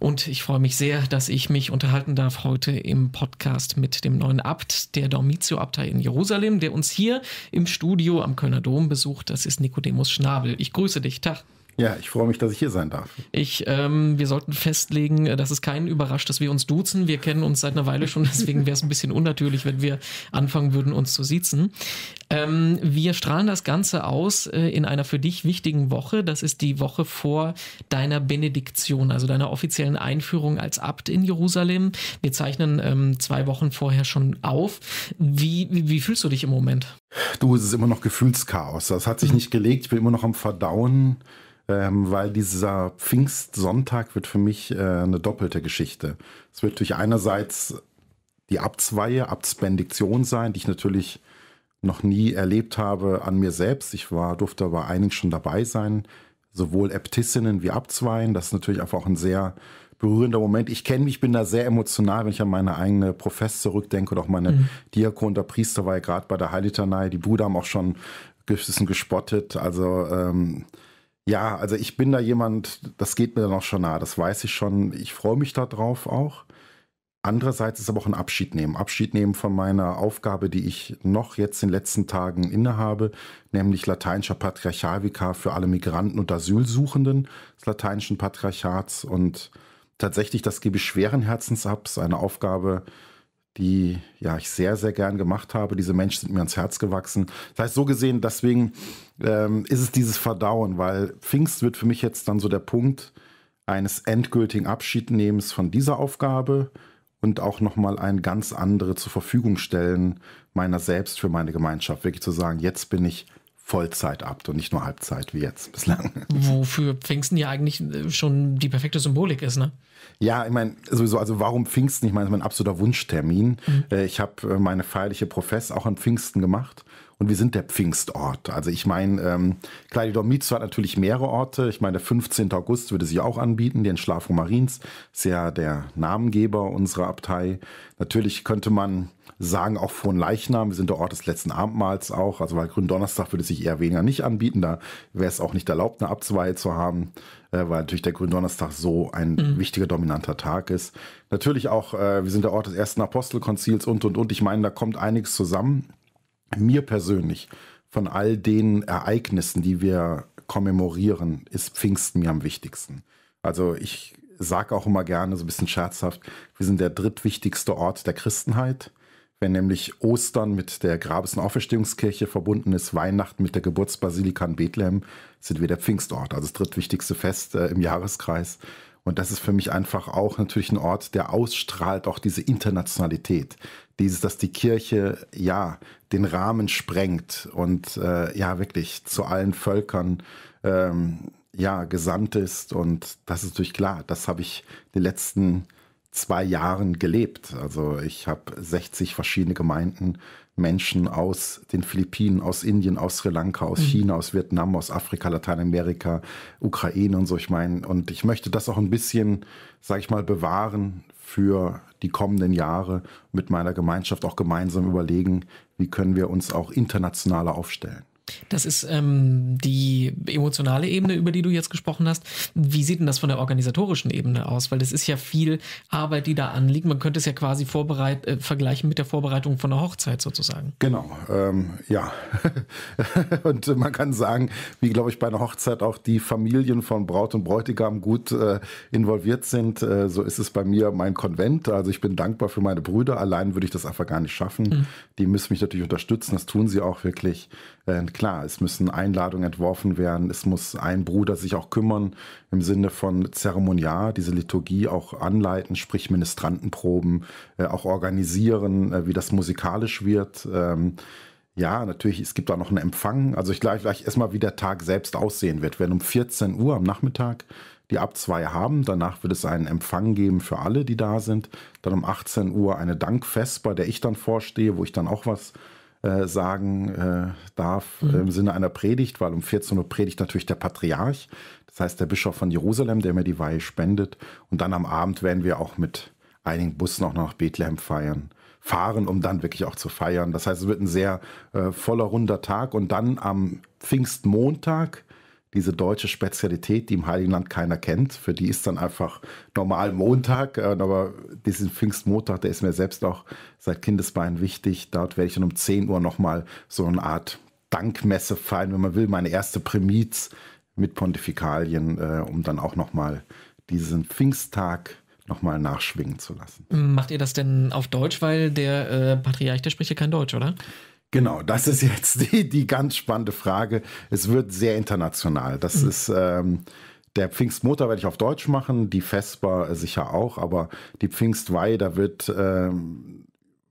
Und ich freue mich sehr, dass ich mich unterhalten darf heute im Podcast mit dem neuen Abt der Dormitio-Abtei in Jerusalem, der uns hier im Studio am Kölner Dom besucht. Das ist Nikodemus Schnabel. Ich grüße dich. Tag. Ja, ich freue mich, dass ich hier sein darf. Ich, ähm, wir sollten festlegen, äh, dass es keinen überrascht, dass wir uns duzen. Wir kennen uns seit einer Weile schon, deswegen wäre es ein bisschen unnatürlich, wenn wir anfangen würden, uns zu siezen. Ähm, wir strahlen das Ganze aus äh, in einer für dich wichtigen Woche. Das ist die Woche vor deiner Benediktion, also deiner offiziellen Einführung als Abt in Jerusalem. Wir zeichnen ähm, zwei Wochen vorher schon auf. Wie, wie, wie fühlst du dich im Moment? Du, es ist immer noch Gefühlschaos. Das hat sich mhm. nicht gelegt. Ich bin immer noch am Verdauen ähm, weil dieser Pfingstsonntag wird für mich äh, eine doppelte Geschichte. Es wird durch einerseits die Abzweihe, Abspendiktion sein, die ich natürlich noch nie erlebt habe an mir selbst. Ich war, durfte aber einigen schon dabei sein, sowohl Äbtissinnen wie Abzweien. Das ist natürlich einfach auch ein sehr berührender Moment. Ich kenne mich, bin da sehr emotional, wenn ich an meine eigene Profess zurückdenke oder auch meine mhm. Diakon, der Priester war ja gerade bei der Heilitanei. Die Brüder haben auch schon ein bisschen gespottet. Also ähm, ja, also ich bin da jemand, das geht mir dann auch schon nah, das weiß ich schon. Ich freue mich darauf auch. Andererseits ist aber auch ein Abschied nehmen. Abschied nehmen von meiner Aufgabe, die ich noch jetzt in den letzten Tagen innehabe, nämlich lateinischer Patriarchalvikar für alle Migranten und Asylsuchenden des lateinischen Patriarchats. Und tatsächlich, das gebe ich schweren Herzens ab, ist eine Aufgabe, äh, die ja ich sehr, sehr gern gemacht habe. Diese Menschen sind mir ans Herz gewachsen. Das heißt, so gesehen, deswegen ähm, ist es dieses Verdauen, weil Pfingst wird für mich jetzt dann so der Punkt eines endgültigen Abschiednehmens von dieser Aufgabe und auch nochmal ein ganz andere zur Verfügung stellen meiner selbst für meine Gemeinschaft. Wirklich zu sagen, jetzt bin ich Vollzeit ab und nicht nur Halbzeit wie jetzt bislang. Wofür Pfingsten ja eigentlich äh, schon die perfekte Symbolik ist, ne? Ja, ich meine, sowieso, also warum Pfingsten? Ich meine, das ist mein absoluter Wunschtermin. Mhm. Äh, ich habe äh, meine feierliche Profess auch an Pfingsten gemacht und wir sind der Pfingstort. Also ich meine, ähm, Kleidomitzu hat natürlich mehrere Orte. Ich meine, der 15. August würde sich auch anbieten, den Schlafung Mariens, ist ja der Namengeber unserer Abtei. Natürlich könnte man sagen auch von Leichnam, wir sind der Ort des letzten Abendmahls auch, also weil Gründonnerstag würde sich eher weniger nicht anbieten, da wäre es auch nicht erlaubt, eine Abzweihe zu haben, äh, weil natürlich der Gründonnerstag so ein mhm. wichtiger, dominanter Tag ist. Natürlich auch, äh, wir sind der Ort des ersten Apostelkonzils und, und, und. Ich meine, da kommt einiges zusammen mir persönlich von all den Ereignissen, die wir kommemorieren, ist Pfingsten mir am wichtigsten. Also ich sage auch immer gerne, so ein bisschen scherzhaft, wir sind der drittwichtigste Ort der Christenheit. Wenn nämlich Ostern mit der Grabes- und Auferstehungskirche verbunden ist, Weihnachten mit der Geburtsbasilika in Bethlehem, sind wir der Pfingstort, also das drittwichtigste Fest äh, im Jahreskreis. Und das ist für mich einfach auch natürlich ein Ort, der ausstrahlt auch diese Internationalität, dieses, dass die Kirche ja den Rahmen sprengt und äh, ja wirklich zu allen Völkern ähm, ja gesandt ist und das ist natürlich klar. Das habe ich die letzten zwei Jahren gelebt. Also ich habe 60 verschiedene Gemeinden, Menschen aus den Philippinen, aus Indien, aus Sri Lanka, aus mhm. China, aus Vietnam, aus Afrika, Lateinamerika, Ukraine und so. Ich meine, und ich möchte das auch ein bisschen, sage ich mal, bewahren, für die kommenden Jahre mit meiner Gemeinschaft auch gemeinsam überlegen, wie können wir uns auch internationaler aufstellen. Das ist ähm, die emotionale Ebene, über die du jetzt gesprochen hast. Wie sieht denn das von der organisatorischen Ebene aus? Weil das ist ja viel Arbeit, die da anliegt. Man könnte es ja quasi vorbereit äh, vergleichen mit der Vorbereitung von einer Hochzeit sozusagen. Genau, ähm, ja. und man kann sagen, wie glaube ich bei einer Hochzeit auch die Familien von Braut und Bräutigam gut äh, involviert sind, äh, so ist es bei mir mein Konvent. Also ich bin dankbar für meine Brüder. Allein würde ich das einfach gar nicht schaffen. Mhm. Die müssen mich natürlich unterstützen. Das tun sie auch wirklich klar, es müssen Einladungen entworfen werden, es muss ein Bruder sich auch kümmern im Sinne von Zeremonial, diese Liturgie auch anleiten, sprich Ministrantenproben, äh, auch organisieren, äh, wie das musikalisch wird. Ähm, ja, natürlich, es gibt auch noch einen Empfang. Also ich gleich gleich erstmal, wie der Tag selbst aussehen wird. Wenn um 14 Uhr am Nachmittag die ab zwei haben. Danach wird es einen Empfang geben für alle, die da sind. Dann um 18 Uhr eine Dankfest, bei der ich dann vorstehe, wo ich dann auch was äh, sagen äh, darf mhm. im Sinne einer Predigt, weil um 14 Uhr predigt natürlich der Patriarch, das heißt der Bischof von Jerusalem, der mir die Weihe spendet. Und dann am Abend werden wir auch mit einigen Bussen auch nach Bethlehem feiern fahren, um dann wirklich auch zu feiern. Das heißt, es wird ein sehr äh, voller runder Tag und dann am Pfingstmontag diese deutsche Spezialität, die im Heiligen Land keiner kennt. Für die ist dann einfach normal Montag, äh, aber diesen Pfingstmontag, der ist mir selbst auch seit Kindesbeinen wichtig. Dort werde ich dann um 10 Uhr nochmal so eine Art Dankmesse feiern, wenn man will, meine erste Primiz mit Pontifikalien, äh, um dann auch nochmal diesen Pfingsttag nochmal nachschwingen zu lassen. Macht ihr das denn auf Deutsch, weil der äh, Patriarch, der spricht ja kein Deutsch, oder? Genau, das ist jetzt die, die ganz spannende Frage. Es wird sehr international. Das mhm. ist ähm, der Pfingstmotor werde ich auf Deutsch machen, die Vespa sicher auch, aber die Pfingstweih, da wird ähm,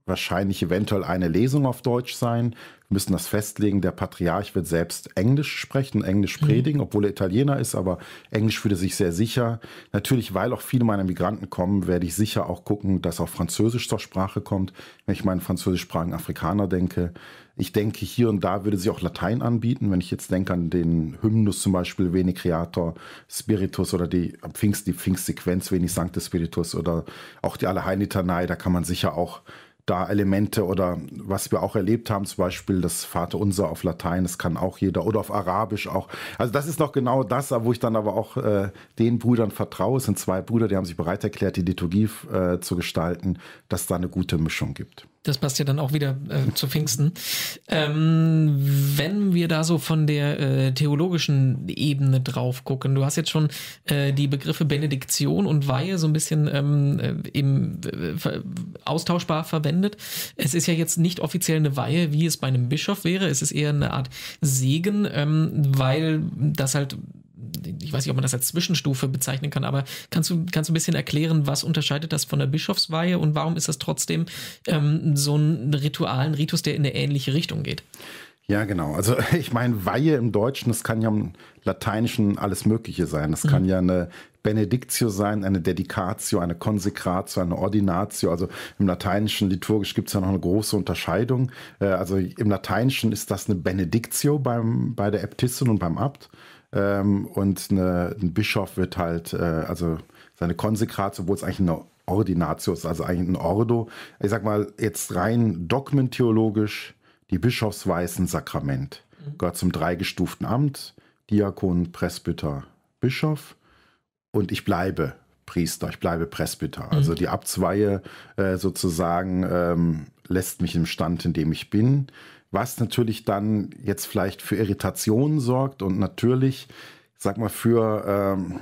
wahrscheinlich eventuell eine Lesung auf Deutsch sein wir müssen das festlegen, der Patriarch wird selbst Englisch sprechen, Englisch hm. predigen, obwohl er Italiener ist, aber Englisch fühlt er sich sehr sicher. Natürlich, weil auch viele meiner Migranten kommen, werde ich sicher auch gucken, dass auch Französisch zur Sprache kommt, wenn ich meinen französischsprachigen Afrikaner denke. Ich denke, hier und da würde sie auch Latein anbieten, wenn ich jetzt denke an den Hymnus zum Beispiel, Veni Creator, Spiritus oder die Pfingst, die Pfingstsequenz, Veni Sancte Spiritus oder auch die Allerheilitanei, da kann man sicher auch da Elemente oder was wir auch erlebt haben, zum Beispiel das Vaterunser auf Latein, das kann auch jeder oder auf Arabisch auch. Also das ist noch genau das, wo ich dann aber auch äh, den Brüdern vertraue. Es sind zwei Brüder, die haben sich bereit erklärt, die Liturgie äh, zu gestalten, dass da eine gute Mischung gibt das passt ja dann auch wieder äh, zu Pfingsten. Ähm, wenn wir da so von der äh, theologischen Ebene drauf gucken, du hast jetzt schon äh, die Begriffe Benediktion und Weihe so ein bisschen ähm, äh, im, äh, austauschbar verwendet. Es ist ja jetzt nicht offiziell eine Weihe, wie es bei einem Bischof wäre. Es ist eher eine Art Segen, ähm, weil das halt ich weiß nicht, ob man das als Zwischenstufe bezeichnen kann, aber kannst du, kannst du ein bisschen erklären, was unterscheidet das von der Bischofsweihe und warum ist das trotzdem ähm, so ein Ritual, ein Ritus, der in eine ähnliche Richtung geht? Ja, genau. Also ich meine, Weihe im Deutschen, das kann ja im Lateinischen alles Mögliche sein. Das mhm. kann ja eine Benediktio sein, eine Dedicatio, eine Konsekratio, eine Ordinatio. Also im lateinischen liturgisch gibt es ja noch eine große Unterscheidung. Äh, also im lateinischen ist das eine Benediktio beim, bei der Äbtissin und beim Abt. Ähm, und eine, ein Bischof wird halt, äh, also seine Konsekratio, obwohl es eigentlich eine Ordinatio ist, also eigentlich ein Ordo. Ich sag mal jetzt rein dogmentheologisch, die Bischofsweißen Sakrament. Mhm. Gehört zum dreigestuften Amt, Diakon, Presbyter, Bischof und ich bleibe Priester, ich bleibe Presbyter. Also mhm. die Abzweihe äh, sozusagen ähm, lässt mich im Stand, in dem ich bin, was natürlich dann jetzt vielleicht für Irritationen sorgt und natürlich, sag mal, für ähm,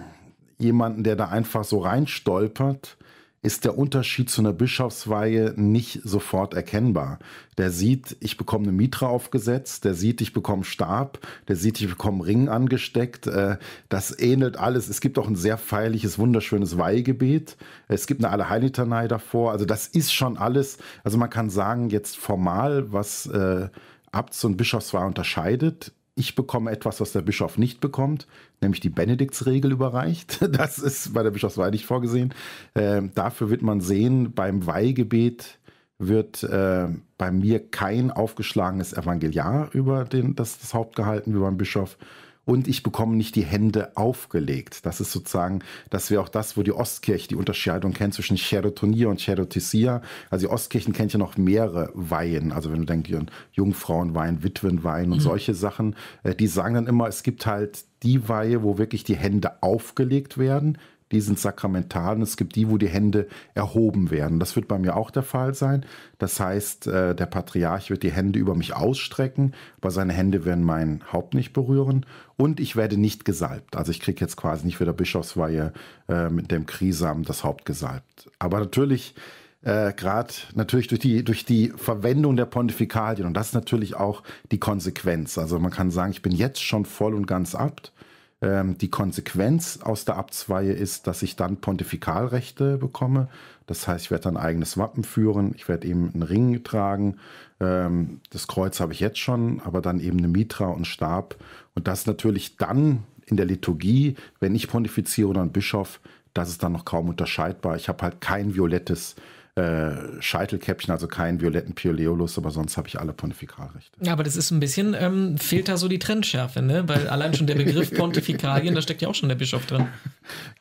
jemanden, der da einfach so reinstolpert, ist der Unterschied zu einer Bischofsweihe nicht sofort erkennbar. Der sieht, ich bekomme eine Mitra aufgesetzt, der sieht, ich bekomme Stab, der sieht, ich bekomme Ring angesteckt. Äh, das ähnelt alles. Es gibt auch ein sehr feierliches, wunderschönes Weihgebet. Es gibt eine Allerheilitanei davor. Also das ist schon alles. Also man kann sagen, jetzt formal, was äh, Abts- und Bischofsweihe unterscheidet, ich bekomme etwas, was der Bischof nicht bekommt, nämlich die Benediktsregel überreicht. Das ist bei der Bischofsweihe nicht vorgesehen. Äh, dafür wird man sehen, beim Weihgebet wird äh, bei mir kein aufgeschlagenes Evangeliar über den, das, das Haupt gehalten wie beim Bischof, und ich bekomme nicht die Hände aufgelegt. Das ist sozusagen, das wäre auch das, wo die Ostkirche die Unterscheidung kennt zwischen Cherotonia und Cherotesia. Also die Ostkirchen kennt ja noch mehrere Weihen. Also wenn du denkst, Jungfrauenwein, Witwenwein und mhm. solche Sachen, äh, die sagen dann immer, es gibt halt die Weihe, wo wirklich die Hände aufgelegt werden die sind sakramental und es gibt die, wo die Hände erhoben werden. Das wird bei mir auch der Fall sein. Das heißt, äh, der Patriarch wird die Hände über mich ausstrecken, aber seine Hände werden mein Haupt nicht berühren und ich werde nicht gesalbt. Also ich kriege jetzt quasi nicht wieder Bischofsweihe äh, mit dem Krisam das Haupt gesalbt. Aber natürlich äh, gerade natürlich durch die, durch die Verwendung der Pontifikalien. Und das ist natürlich auch die Konsequenz. Also man kann sagen, ich bin jetzt schon voll und ganz abt, ähm, die Konsequenz aus der Abzweihe ist, dass ich dann Pontifikalrechte bekomme. Das heißt, ich werde ein eigenes Wappen führen, ich werde eben einen Ring tragen. Ähm, das Kreuz habe ich jetzt schon, aber dann eben eine Mitra und Stab. Und das natürlich dann in der Liturgie, wenn ich pontifiziere oder ein Bischof, das ist dann noch kaum unterscheidbar. Ich habe halt kein violettes äh, Scheitelkäppchen, also keinen violetten Pioleolus, aber sonst habe ich alle Pontifikalrechte. Ja, aber das ist ein bisschen, ähm, fehlt da so die Trendschärfe, ne? Weil allein schon der Begriff Pontifikalien, da steckt ja auch schon der Bischof drin.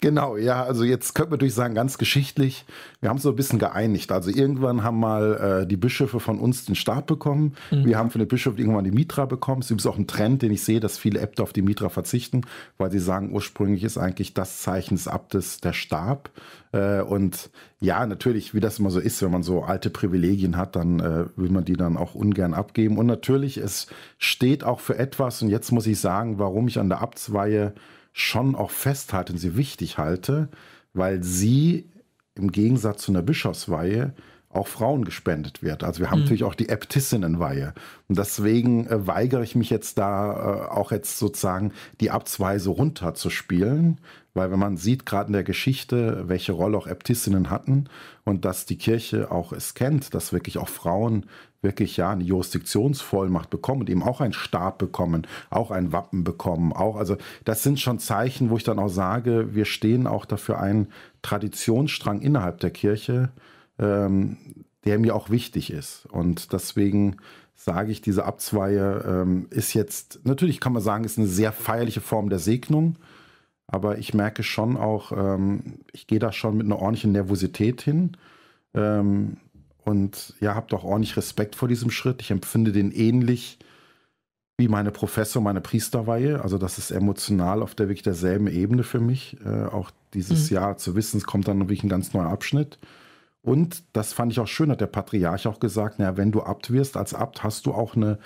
Genau, ja, also jetzt könnte man natürlich sagen, ganz geschichtlich, wir haben so ein bisschen geeinigt. Also irgendwann haben mal äh, die Bischöfe von uns den Stab bekommen, mhm. wir haben von den Bischöfen irgendwann die Mitra bekommen. Es ist übrigens auch ein Trend, den ich sehe, dass viele Äbte auf die Mitra verzichten, weil sie sagen, ursprünglich ist eigentlich das Zeichen des Abtes der Stab äh, und ja, natürlich, wie das immer so ist, wenn man so alte Privilegien hat, dann äh, will man die dann auch ungern abgeben. Und natürlich, es steht auch für etwas. Und jetzt muss ich sagen, warum ich an der Abtsweihe schon auch festhalte und sie wichtig halte, weil sie im Gegensatz zu einer Bischofsweihe auch Frauen gespendet wird. Also wir haben mhm. natürlich auch die Äbtissinnenweihe. Und deswegen äh, weigere ich mich jetzt da äh, auch jetzt sozusagen die Abzweise runterzuspielen, weil wenn man sieht, gerade in der Geschichte, welche Rolle auch Äbtissinnen hatten und dass die Kirche auch es kennt, dass wirklich auch Frauen wirklich ja eine Jurisdiktionsvollmacht bekommen und eben auch einen Stab bekommen, auch ein Wappen bekommen, auch also das sind schon Zeichen, wo ich dann auch sage, wir stehen auch dafür einen Traditionsstrang innerhalb der Kirche, ähm, der mir auch wichtig ist. Und deswegen sage ich, diese Abzweihe ähm, ist jetzt, natürlich kann man sagen, ist eine sehr feierliche Form der Segnung, aber ich merke schon auch, ähm, ich gehe da schon mit einer ordentlichen Nervosität hin ähm, und ja, habe doch ordentlich Respekt vor diesem Schritt. Ich empfinde den ähnlich wie meine Professor, meine Priesterweihe. Also das ist emotional auf der wirklich derselben Ebene für mich. Äh, auch dieses mhm. Jahr zu wissen, es kommt dann wirklich ein ganz neuer Abschnitt. Und das fand ich auch schön, hat der Patriarch auch gesagt, naja, wenn du Abt wirst, als Abt hast du auch eine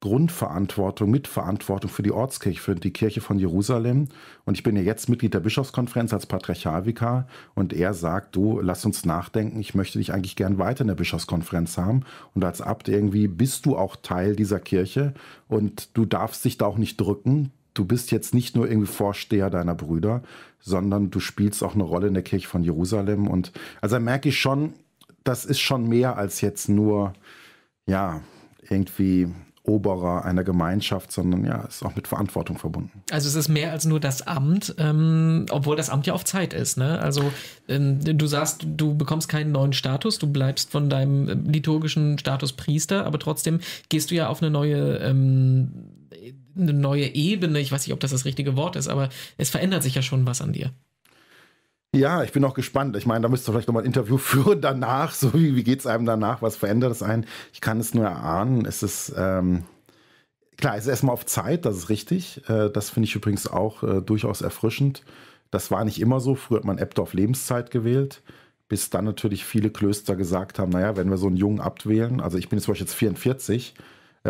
Grundverantwortung, Mitverantwortung für die Ortskirche, für die Kirche von Jerusalem. Und ich bin ja jetzt Mitglied der Bischofskonferenz als Patriarchalvikar und er sagt, du, lass uns nachdenken, ich möchte dich eigentlich gern weiter in der Bischofskonferenz haben. Und als Abt irgendwie bist du auch Teil dieser Kirche und du darfst dich da auch nicht drücken, du bist jetzt nicht nur irgendwie Vorsteher deiner Brüder, sondern du spielst auch eine Rolle in der Kirche von Jerusalem. Und also merke ich schon, das ist schon mehr als jetzt nur, ja, irgendwie Oberer einer Gemeinschaft, sondern ja, ist auch mit Verantwortung verbunden. Also es ist mehr als nur das Amt, ähm, obwohl das Amt ja auf Zeit ist. Ne? Also ähm, du sagst, du bekommst keinen neuen Status, du bleibst von deinem äh, liturgischen Status Priester, aber trotzdem gehst du ja auf eine neue ähm, eine neue Ebene. Ich weiß nicht, ob das das richtige Wort ist, aber es verändert sich ja schon was an dir. Ja, ich bin auch gespannt. Ich meine, da müsst ihr vielleicht nochmal ein Interview führen danach. So, wie, wie geht es einem danach? Was verändert es einen? Ich kann es nur erahnen. Es ist, ähm, klar, es ist erstmal auf Zeit, das ist richtig. Äh, das finde ich übrigens auch äh, durchaus erfrischend. Das war nicht immer so. Früher hat man Eppdorf Lebenszeit gewählt, bis dann natürlich viele Klöster gesagt haben: Naja, wenn wir so einen Jungen Abt wählen, also ich bin jetzt zum Beispiel jetzt 44,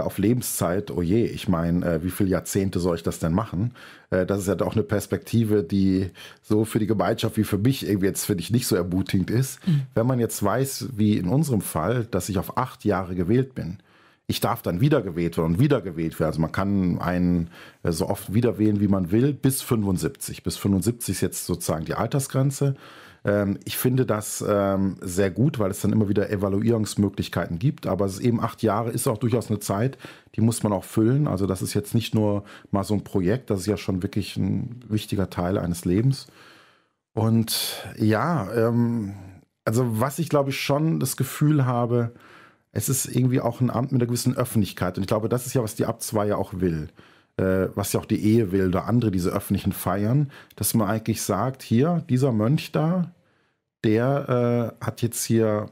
auf Lebenszeit, oh je, ich meine, äh, wie viele Jahrzehnte soll ich das denn machen? Äh, das ist ja halt auch eine Perspektive, die so für die Gemeinschaft wie für mich irgendwie jetzt, finde ich, nicht so ermutigend ist. Mhm. Wenn man jetzt weiß, wie in unserem Fall, dass ich auf acht Jahre gewählt bin, ich darf dann wiedergewählt werden und wiedergewählt werden. Also man kann einen äh, so oft wiederwählen, wie man will, bis 75. Bis 75 ist jetzt sozusagen die Altersgrenze. Ähm, ich finde das ähm, sehr gut, weil es dann immer wieder Evaluierungsmöglichkeiten gibt. Aber es ist eben acht Jahre, ist auch durchaus eine Zeit, die muss man auch füllen. Also das ist jetzt nicht nur mal so ein Projekt, das ist ja schon wirklich ein wichtiger Teil eines Lebens. Und ja, ähm, also was ich glaube ich schon das Gefühl habe, es ist irgendwie auch ein Amt mit einer gewissen Öffentlichkeit. Und ich glaube, das ist ja, was die Abzweier ja auch will. Äh, was ja auch die Ehe will oder andere diese öffentlichen Feiern, dass man eigentlich sagt, hier, dieser Mönch da, der äh, hat jetzt hier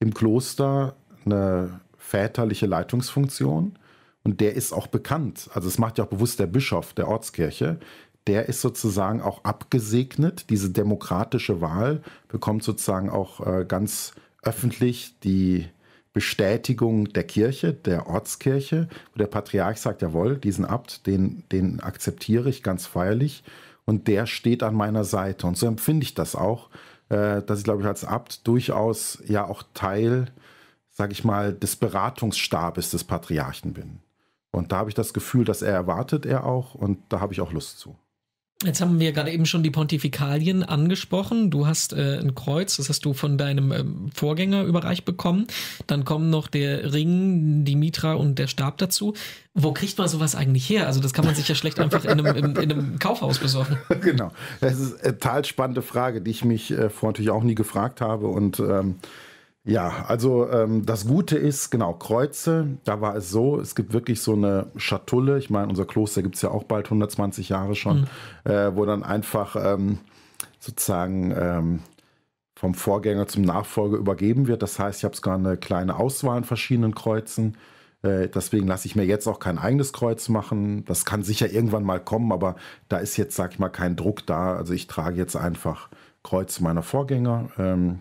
im Kloster eine väterliche Leitungsfunktion und der ist auch bekannt. Also es macht ja auch bewusst der Bischof der Ortskirche. Der ist sozusagen auch abgesegnet. Diese demokratische Wahl bekommt sozusagen auch äh, ganz öffentlich die Bestätigung der Kirche, der Ortskirche, wo der Patriarch sagt, jawohl, diesen Abt, den, den akzeptiere ich ganz feierlich und der steht an meiner Seite. Und so empfinde ich das auch, äh, dass ich glaube ich als Abt durchaus ja auch Teil, sage ich mal, des Beratungsstabes des Patriarchen bin. Und da habe ich das Gefühl, dass er erwartet er auch und da habe ich auch Lust zu. Jetzt haben wir gerade eben schon die Pontifikalien angesprochen. Du hast äh, ein Kreuz, das hast du von deinem ähm, Vorgänger überreicht bekommen. Dann kommen noch der Ring, die Mitra und der Stab dazu. Wo kriegt man sowas eigentlich her? Also das kann man sich ja schlecht einfach in einem, in, in einem Kaufhaus besorgen. Genau, das ist eine total spannende Frage, die ich mich äh, vorher natürlich auch nie gefragt habe und ähm, ja, also ähm, das Gute ist, genau, Kreuze, da war es so, es gibt wirklich so eine Schatulle, ich meine, unser Kloster gibt es ja auch bald 120 Jahre schon, mhm. äh, wo dann einfach ähm, sozusagen ähm, vom Vorgänger zum Nachfolger übergeben wird. Das heißt, ich habe sogar eine kleine Auswahl an verschiedenen Kreuzen. Äh, deswegen lasse ich mir jetzt auch kein eigenes Kreuz machen. Das kann sicher irgendwann mal kommen, aber da ist jetzt, sag ich mal, kein Druck da. Also ich trage jetzt einfach Kreuze meiner Vorgänger. Ähm,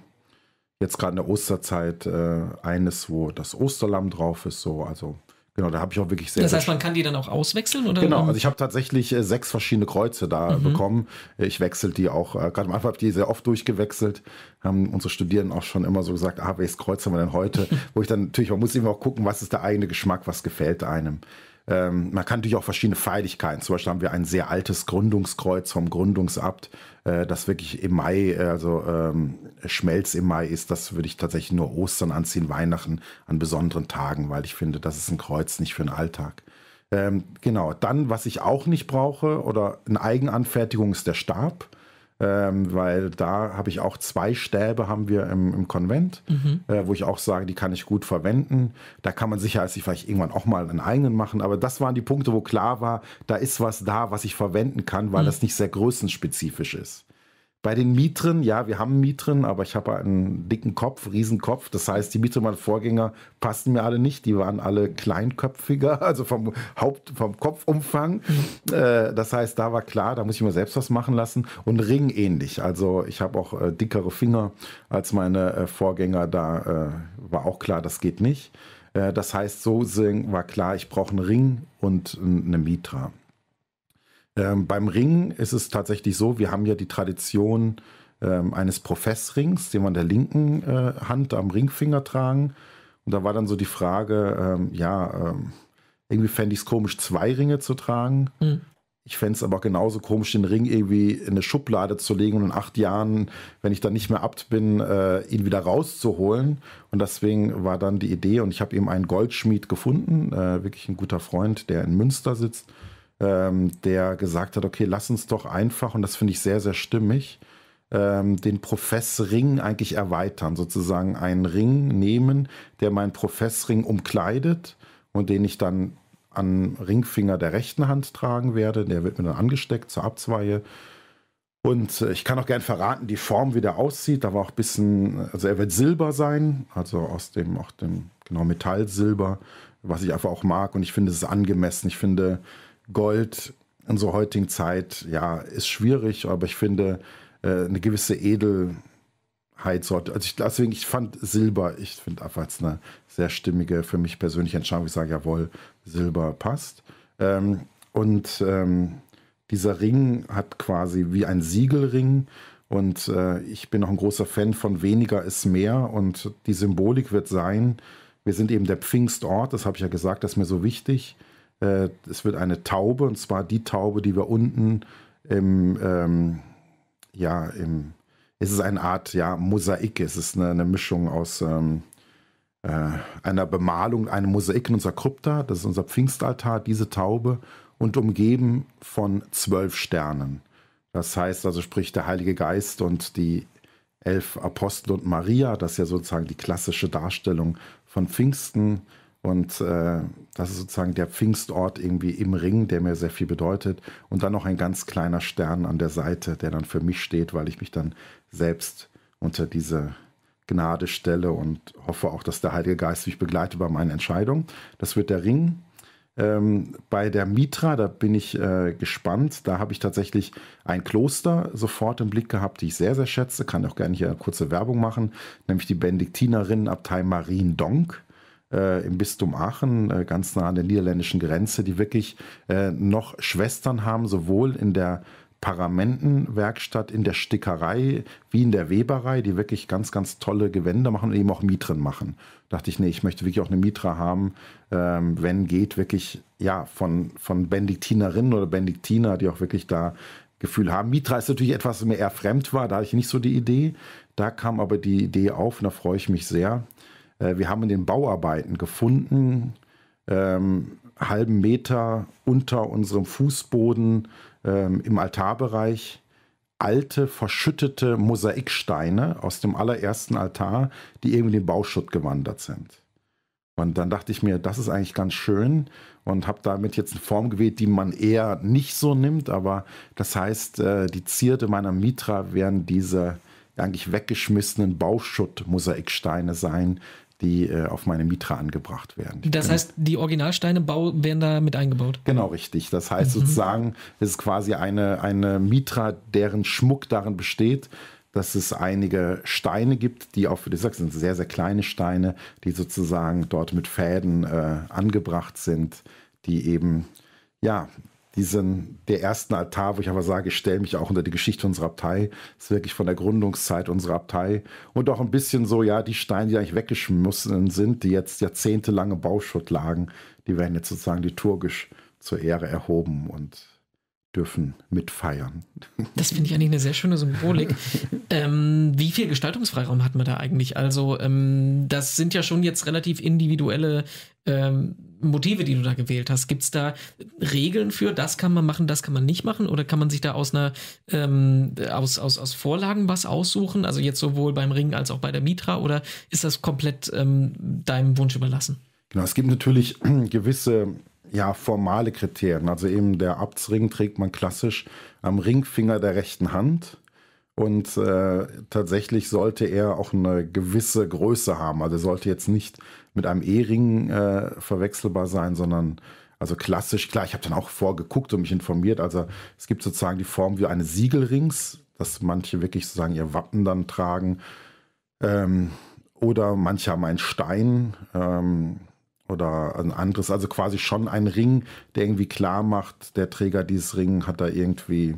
jetzt gerade in der Osterzeit äh, eines, wo das Osterlamm drauf ist, so, also Genau, da habe ich auch wirklich sehr. Das heißt, man kann die dann auch auswechseln oder? Genau, also ich habe tatsächlich äh, sechs verschiedene Kreuze da mhm. bekommen. Ich wechsle die auch. Äh, Gerade am Anfang habe ich die sehr oft durchgewechselt. Haben ähm, unsere Studierenden auch schon immer so gesagt, ah, welches Kreuz haben wir denn heute? Wo ich dann natürlich, man muss immer auch gucken, was ist der eigene Geschmack, was gefällt einem. Ähm, man kann natürlich auch verschiedene Feierlichkeiten. Zum Beispiel haben wir ein sehr altes Gründungskreuz vom Gründungsabt, äh, das wirklich im Mai, äh, also ähm, Schmelz im Mai ist. Das würde ich tatsächlich nur Ostern anziehen, Weihnachten an besonderen Tagen, weil ich finde, das ist ein Kreuz nicht für den Alltag. Ähm, genau, dann, was ich auch nicht brauche oder eine Eigenanfertigung ist der Stab ähm, weil da habe ich auch zwei Stäbe, haben wir im, im Konvent, mhm. äh, wo ich auch sage, die kann ich gut verwenden. Da kann man sicher als ich vielleicht irgendwann auch mal einen eigenen machen, aber das waren die Punkte, wo klar war, da ist was da, was ich verwenden kann, weil mhm. das nicht sehr größenspezifisch ist. Bei den Mitren, ja, wir haben Mitren, aber ich habe einen dicken Kopf, Riesenkopf. Das heißt, die Mitren, meine Vorgänger, passten mir alle nicht. Die waren alle kleinköpfiger, also vom Haupt, vom Kopfumfang. Mhm. Äh, das heißt, da war klar, da muss ich mir selbst was machen lassen. Und Ring ähnlich. Also ich habe auch äh, dickere Finger als meine äh, Vorgänger. Da äh, war auch klar, das geht nicht. Äh, das heißt, so war klar, ich brauche einen Ring und eine Mitra. Ähm, beim Ring ist es tatsächlich so, wir haben ja die Tradition ähm, eines Professrings, den wir an der linken äh, Hand am Ringfinger tragen. Und da war dann so die Frage, ähm, ja, ähm, irgendwie fände ich es komisch, zwei Ringe zu tragen. Mhm. Ich fände es aber genauso komisch, den Ring irgendwie in eine Schublade zu legen und in acht Jahren, wenn ich dann nicht mehr abt bin, äh, ihn wieder rauszuholen. Und deswegen war dann die Idee, und ich habe eben einen Goldschmied gefunden, äh, wirklich ein guter Freund, der in Münster sitzt, ähm, der gesagt hat, okay, lass uns doch einfach, und das finde ich sehr, sehr stimmig, ähm, den Professring eigentlich erweitern, sozusagen einen Ring nehmen, der meinen Professring umkleidet und den ich dann an Ringfinger der rechten Hand tragen werde. Der wird mir dann angesteckt zur Abzweihe. Und äh, ich kann auch gern verraten, die Form, wie der aussieht. Da war auch ein bisschen, also er wird Silber sein, also aus dem, auch dem, genau, Metallsilber, was ich einfach auch mag. Und ich finde, es ist angemessen. Ich finde, Gold in so heutigen Zeit, ja, ist schwierig, aber ich finde, äh, eine gewisse Edelheit sollte. Also ich, deswegen, ich fand Silber, ich finde einfach jetzt eine sehr stimmige, für mich persönliche Entscheidung. Ich sage, jawohl, Silber passt. Ähm, und ähm, dieser Ring hat quasi wie ein Siegelring. Und äh, ich bin auch ein großer Fan von weniger ist mehr. Und die Symbolik wird sein, wir sind eben der Pfingstort, das habe ich ja gesagt, das ist mir so wichtig. Äh, es wird eine Taube, und zwar die Taube, die wir unten im, ähm, ja, im, es ist eine Art, ja, Mosaik. Es ist eine, eine Mischung aus ähm, äh, einer Bemalung, einem Mosaik in unserer Krypta, das ist unser Pfingstaltar, diese Taube, und umgeben von zwölf Sternen. Das heißt also, sprich, der Heilige Geist und die elf Apostel und Maria, das ist ja sozusagen die klassische Darstellung von Pfingsten, und äh, das ist sozusagen der Pfingstort irgendwie im Ring, der mir sehr viel bedeutet. Und dann noch ein ganz kleiner Stern an der Seite, der dann für mich steht, weil ich mich dann selbst unter diese Gnade stelle und hoffe auch, dass der Heilige Geist mich begleitet bei meinen Entscheidungen. Das wird der Ring. Ähm, bei der Mitra, da bin ich äh, gespannt. Da habe ich tatsächlich ein Kloster sofort im Blick gehabt, die ich sehr, sehr schätze. Kann auch gerne hier eine kurze Werbung machen, nämlich die Benediktinerinnenabtei Mariendonk äh, im Bistum Aachen, äh, ganz nah an der niederländischen Grenze, die wirklich äh, noch Schwestern haben, sowohl in der Paramentenwerkstatt, in der Stickerei wie in der Weberei, die wirklich ganz, ganz tolle Gewänder machen und eben auch Mitren machen. Da Dachte ich, nee, ich möchte wirklich auch eine Mitra haben, ähm, wenn geht, wirklich ja von, von Benediktinerinnen oder Benediktiner, die auch wirklich da Gefühl haben. Mitra ist natürlich etwas, was mir eher fremd war, da hatte ich nicht so die Idee. Da kam aber die Idee auf und da freue ich mich sehr, äh, wir haben in den Bauarbeiten gefunden, ähm, halben Meter unter unserem Fußboden ähm, im Altarbereich alte, verschüttete Mosaiksteine aus dem allerersten Altar, die irgendwie in den Bauschutt gewandert sind. Und dann dachte ich mir, das ist eigentlich ganz schön und habe damit jetzt eine Form gewählt, die man eher nicht so nimmt, aber das heißt, äh, die Zierde meiner Mitra werden diese eigentlich weggeschmissenen Bauschutt-Mosaiksteine sein, die äh, auf meine Mitra angebracht werden. Die das heißt, die Originalsteine werden da mit eingebaut? Genau, richtig. Das heißt mhm. sozusagen, es ist quasi eine, eine Mitra, deren Schmuck darin besteht, dass es einige Steine gibt, die auch für die Sachsen sind sehr, sehr kleine Steine, die sozusagen dort mit Fäden äh, angebracht sind, die eben ja diesen, der ersten Altar, wo ich aber sage, ich stelle mich auch unter die Geschichte unserer Abtei. Das ist wirklich von der Gründungszeit unserer Abtei. Und auch ein bisschen so, ja, die Steine, die eigentlich weggeschmissen sind, die jetzt jahrzehntelange Bauschutt lagen, die werden jetzt sozusagen liturgisch zur Ehre erhoben und dürfen mitfeiern. Das finde ich eigentlich eine sehr schöne Symbolik. ähm, wie viel Gestaltungsfreiraum hat man da eigentlich? Also ähm, das sind ja schon jetzt relativ individuelle ähm, Motive, die du da gewählt hast? Gibt es da Regeln für, das kann man machen, das kann man nicht machen? Oder kann man sich da aus einer ähm, aus, aus, aus Vorlagen was aussuchen? Also jetzt sowohl beim Ring als auch bei der Mitra oder ist das komplett ähm, deinem Wunsch überlassen? Genau, es gibt natürlich gewisse ja, formale Kriterien. Also eben der Abtsring trägt man klassisch am Ringfinger der rechten Hand. Und äh, tatsächlich sollte er auch eine gewisse Größe haben. Also sollte jetzt nicht mit einem E-Ring äh, verwechselbar sein, sondern also klassisch, klar, ich habe dann auch vorgeguckt und mich informiert. Also es gibt sozusagen die Form wie eines Siegelrings, dass manche wirklich sozusagen ihr Wappen dann tragen. Ähm, oder manche haben einen Stein ähm, oder ein anderes, also quasi schon ein Ring, der irgendwie klar macht, der Träger dieses Ring hat da irgendwie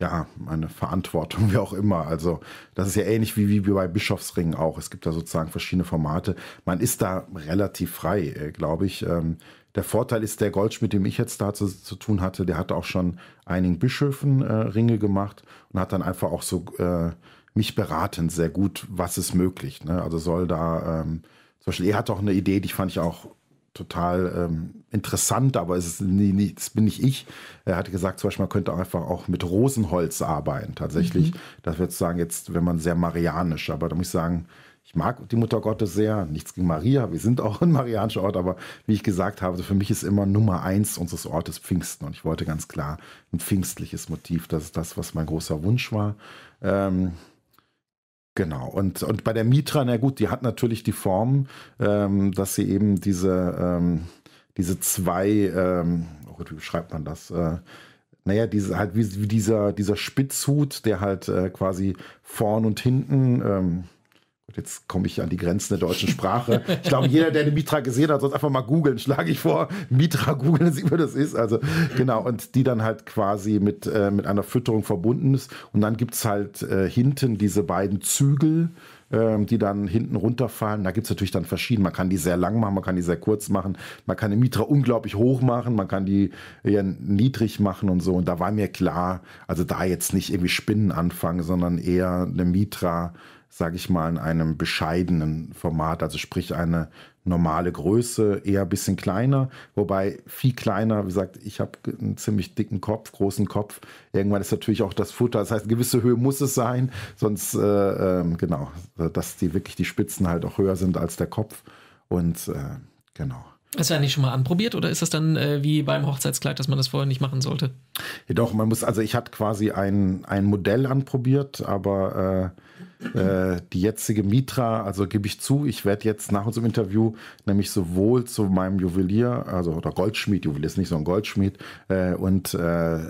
ja, eine Verantwortung, wie auch immer. Also das ist ja ähnlich wie, wie bei Bischofsringen auch. Es gibt da sozusagen verschiedene Formate. Man ist da relativ frei, äh, glaube ich. Ähm, der Vorteil ist, der Goldsch, mit dem ich jetzt da zu, zu tun hatte, der hat auch schon einigen Bischöfen äh, Ringe gemacht und hat dann einfach auch so äh, mich beraten, sehr gut, was ist möglich. Ne? Also soll da, ähm, zum Beispiel, er hat auch eine Idee, die fand ich auch total ähm, interessant, aber es ist nie, nie, das bin nicht ich. Er hatte gesagt, zum Beispiel, man könnte auch einfach auch mit Rosenholz arbeiten, tatsächlich. Mhm. Das würde sagen, jetzt, wenn man sehr marianisch, aber da muss ich sagen, ich mag die Mutter Gottes sehr, nichts gegen Maria, wir sind auch ein marianischer Ort, aber wie ich gesagt habe, für mich ist immer Nummer eins unseres Ortes Pfingsten und ich wollte ganz klar ein pfingstliches Motiv, das ist das, was mein großer Wunsch war. Ähm, Genau, und, und bei der Mitra, na gut, die hat natürlich die Form, ähm, dass sie eben diese, ähm, diese zwei, ähm, oh wie schreibt man das? Äh, naja, diese, halt wie, wie dieser, dieser Spitzhut, der halt äh, quasi vorn und hinten ähm, Gut, jetzt komme ich an die Grenzen der deutschen Sprache. Ich glaube, jeder, der eine Mitra gesehen hat, soll einfach mal googeln. Schlage ich vor, Mitra googeln, sieht man, das ist. Also genau, und die dann halt quasi mit, äh, mit einer Fütterung verbunden ist. Und dann gibt es halt äh, hinten diese beiden Zügel, ähm, die dann hinten runterfallen. Da gibt es natürlich dann verschiedene. Man kann die sehr lang machen, man kann die sehr kurz machen, man kann die Mitra unglaublich hoch machen, man kann die eher niedrig machen und so. Und da war mir klar, also da jetzt nicht irgendwie Spinnen anfangen, sondern eher eine Mitra sage ich mal, in einem bescheidenen Format, also sprich eine normale Größe, eher ein bisschen kleiner, wobei viel kleiner, wie gesagt, ich habe einen ziemlich dicken Kopf, großen Kopf. Irgendwann ist natürlich auch das Futter, das heißt, eine gewisse Höhe muss es sein, sonst, äh, äh, genau, dass die wirklich die Spitzen halt auch höher sind als der Kopf und äh, genau. Hast du eigentlich schon mal anprobiert oder ist das dann äh, wie beim Hochzeitskleid, dass man das vorher nicht machen sollte? Jedoch, man muss, also ich hatte quasi ein, ein Modell anprobiert, aber äh, äh, die jetzige Mitra, also gebe ich zu, ich werde jetzt nach unserem Interview nämlich sowohl zu meinem Juwelier, also oder Goldschmied, Juwelier ist nicht so ein Goldschmied, äh, und äh,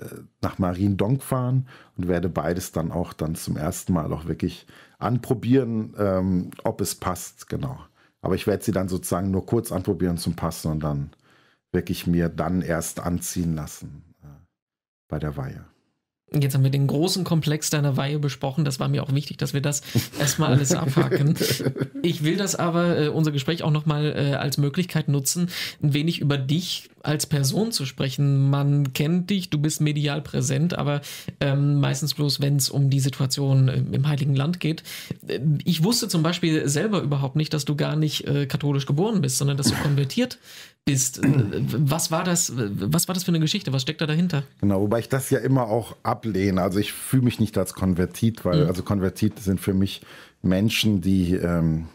nach Mariendonk fahren und werde beides dann auch dann zum ersten Mal auch wirklich anprobieren, ähm, ob es passt, genau. Aber ich werde sie dann sozusagen nur kurz anprobieren zum Passen und dann wirklich mir dann erst anziehen lassen äh, bei der Weihe. Jetzt haben wir den großen Komplex deiner Weihe besprochen. Das war mir auch wichtig, dass wir das erstmal alles abhaken. Ich will das aber, äh, unser Gespräch auch nochmal äh, als Möglichkeit nutzen, ein wenig über dich als Person zu sprechen. Man kennt dich, du bist medial präsent, aber ähm, meistens bloß, wenn es um die Situation äh, im Heiligen Land geht. Äh, ich wusste zum Beispiel selber überhaupt nicht, dass du gar nicht äh, katholisch geboren bist, sondern dass du konvertiert bist. Äh, was war das? Was war das für eine Geschichte? Was steckt da dahinter? Genau, wobei ich das ja immer auch ablehne. Also ich fühle mich nicht als konvertiert, weil mhm. also konvertiert sind für mich Menschen, die ähm,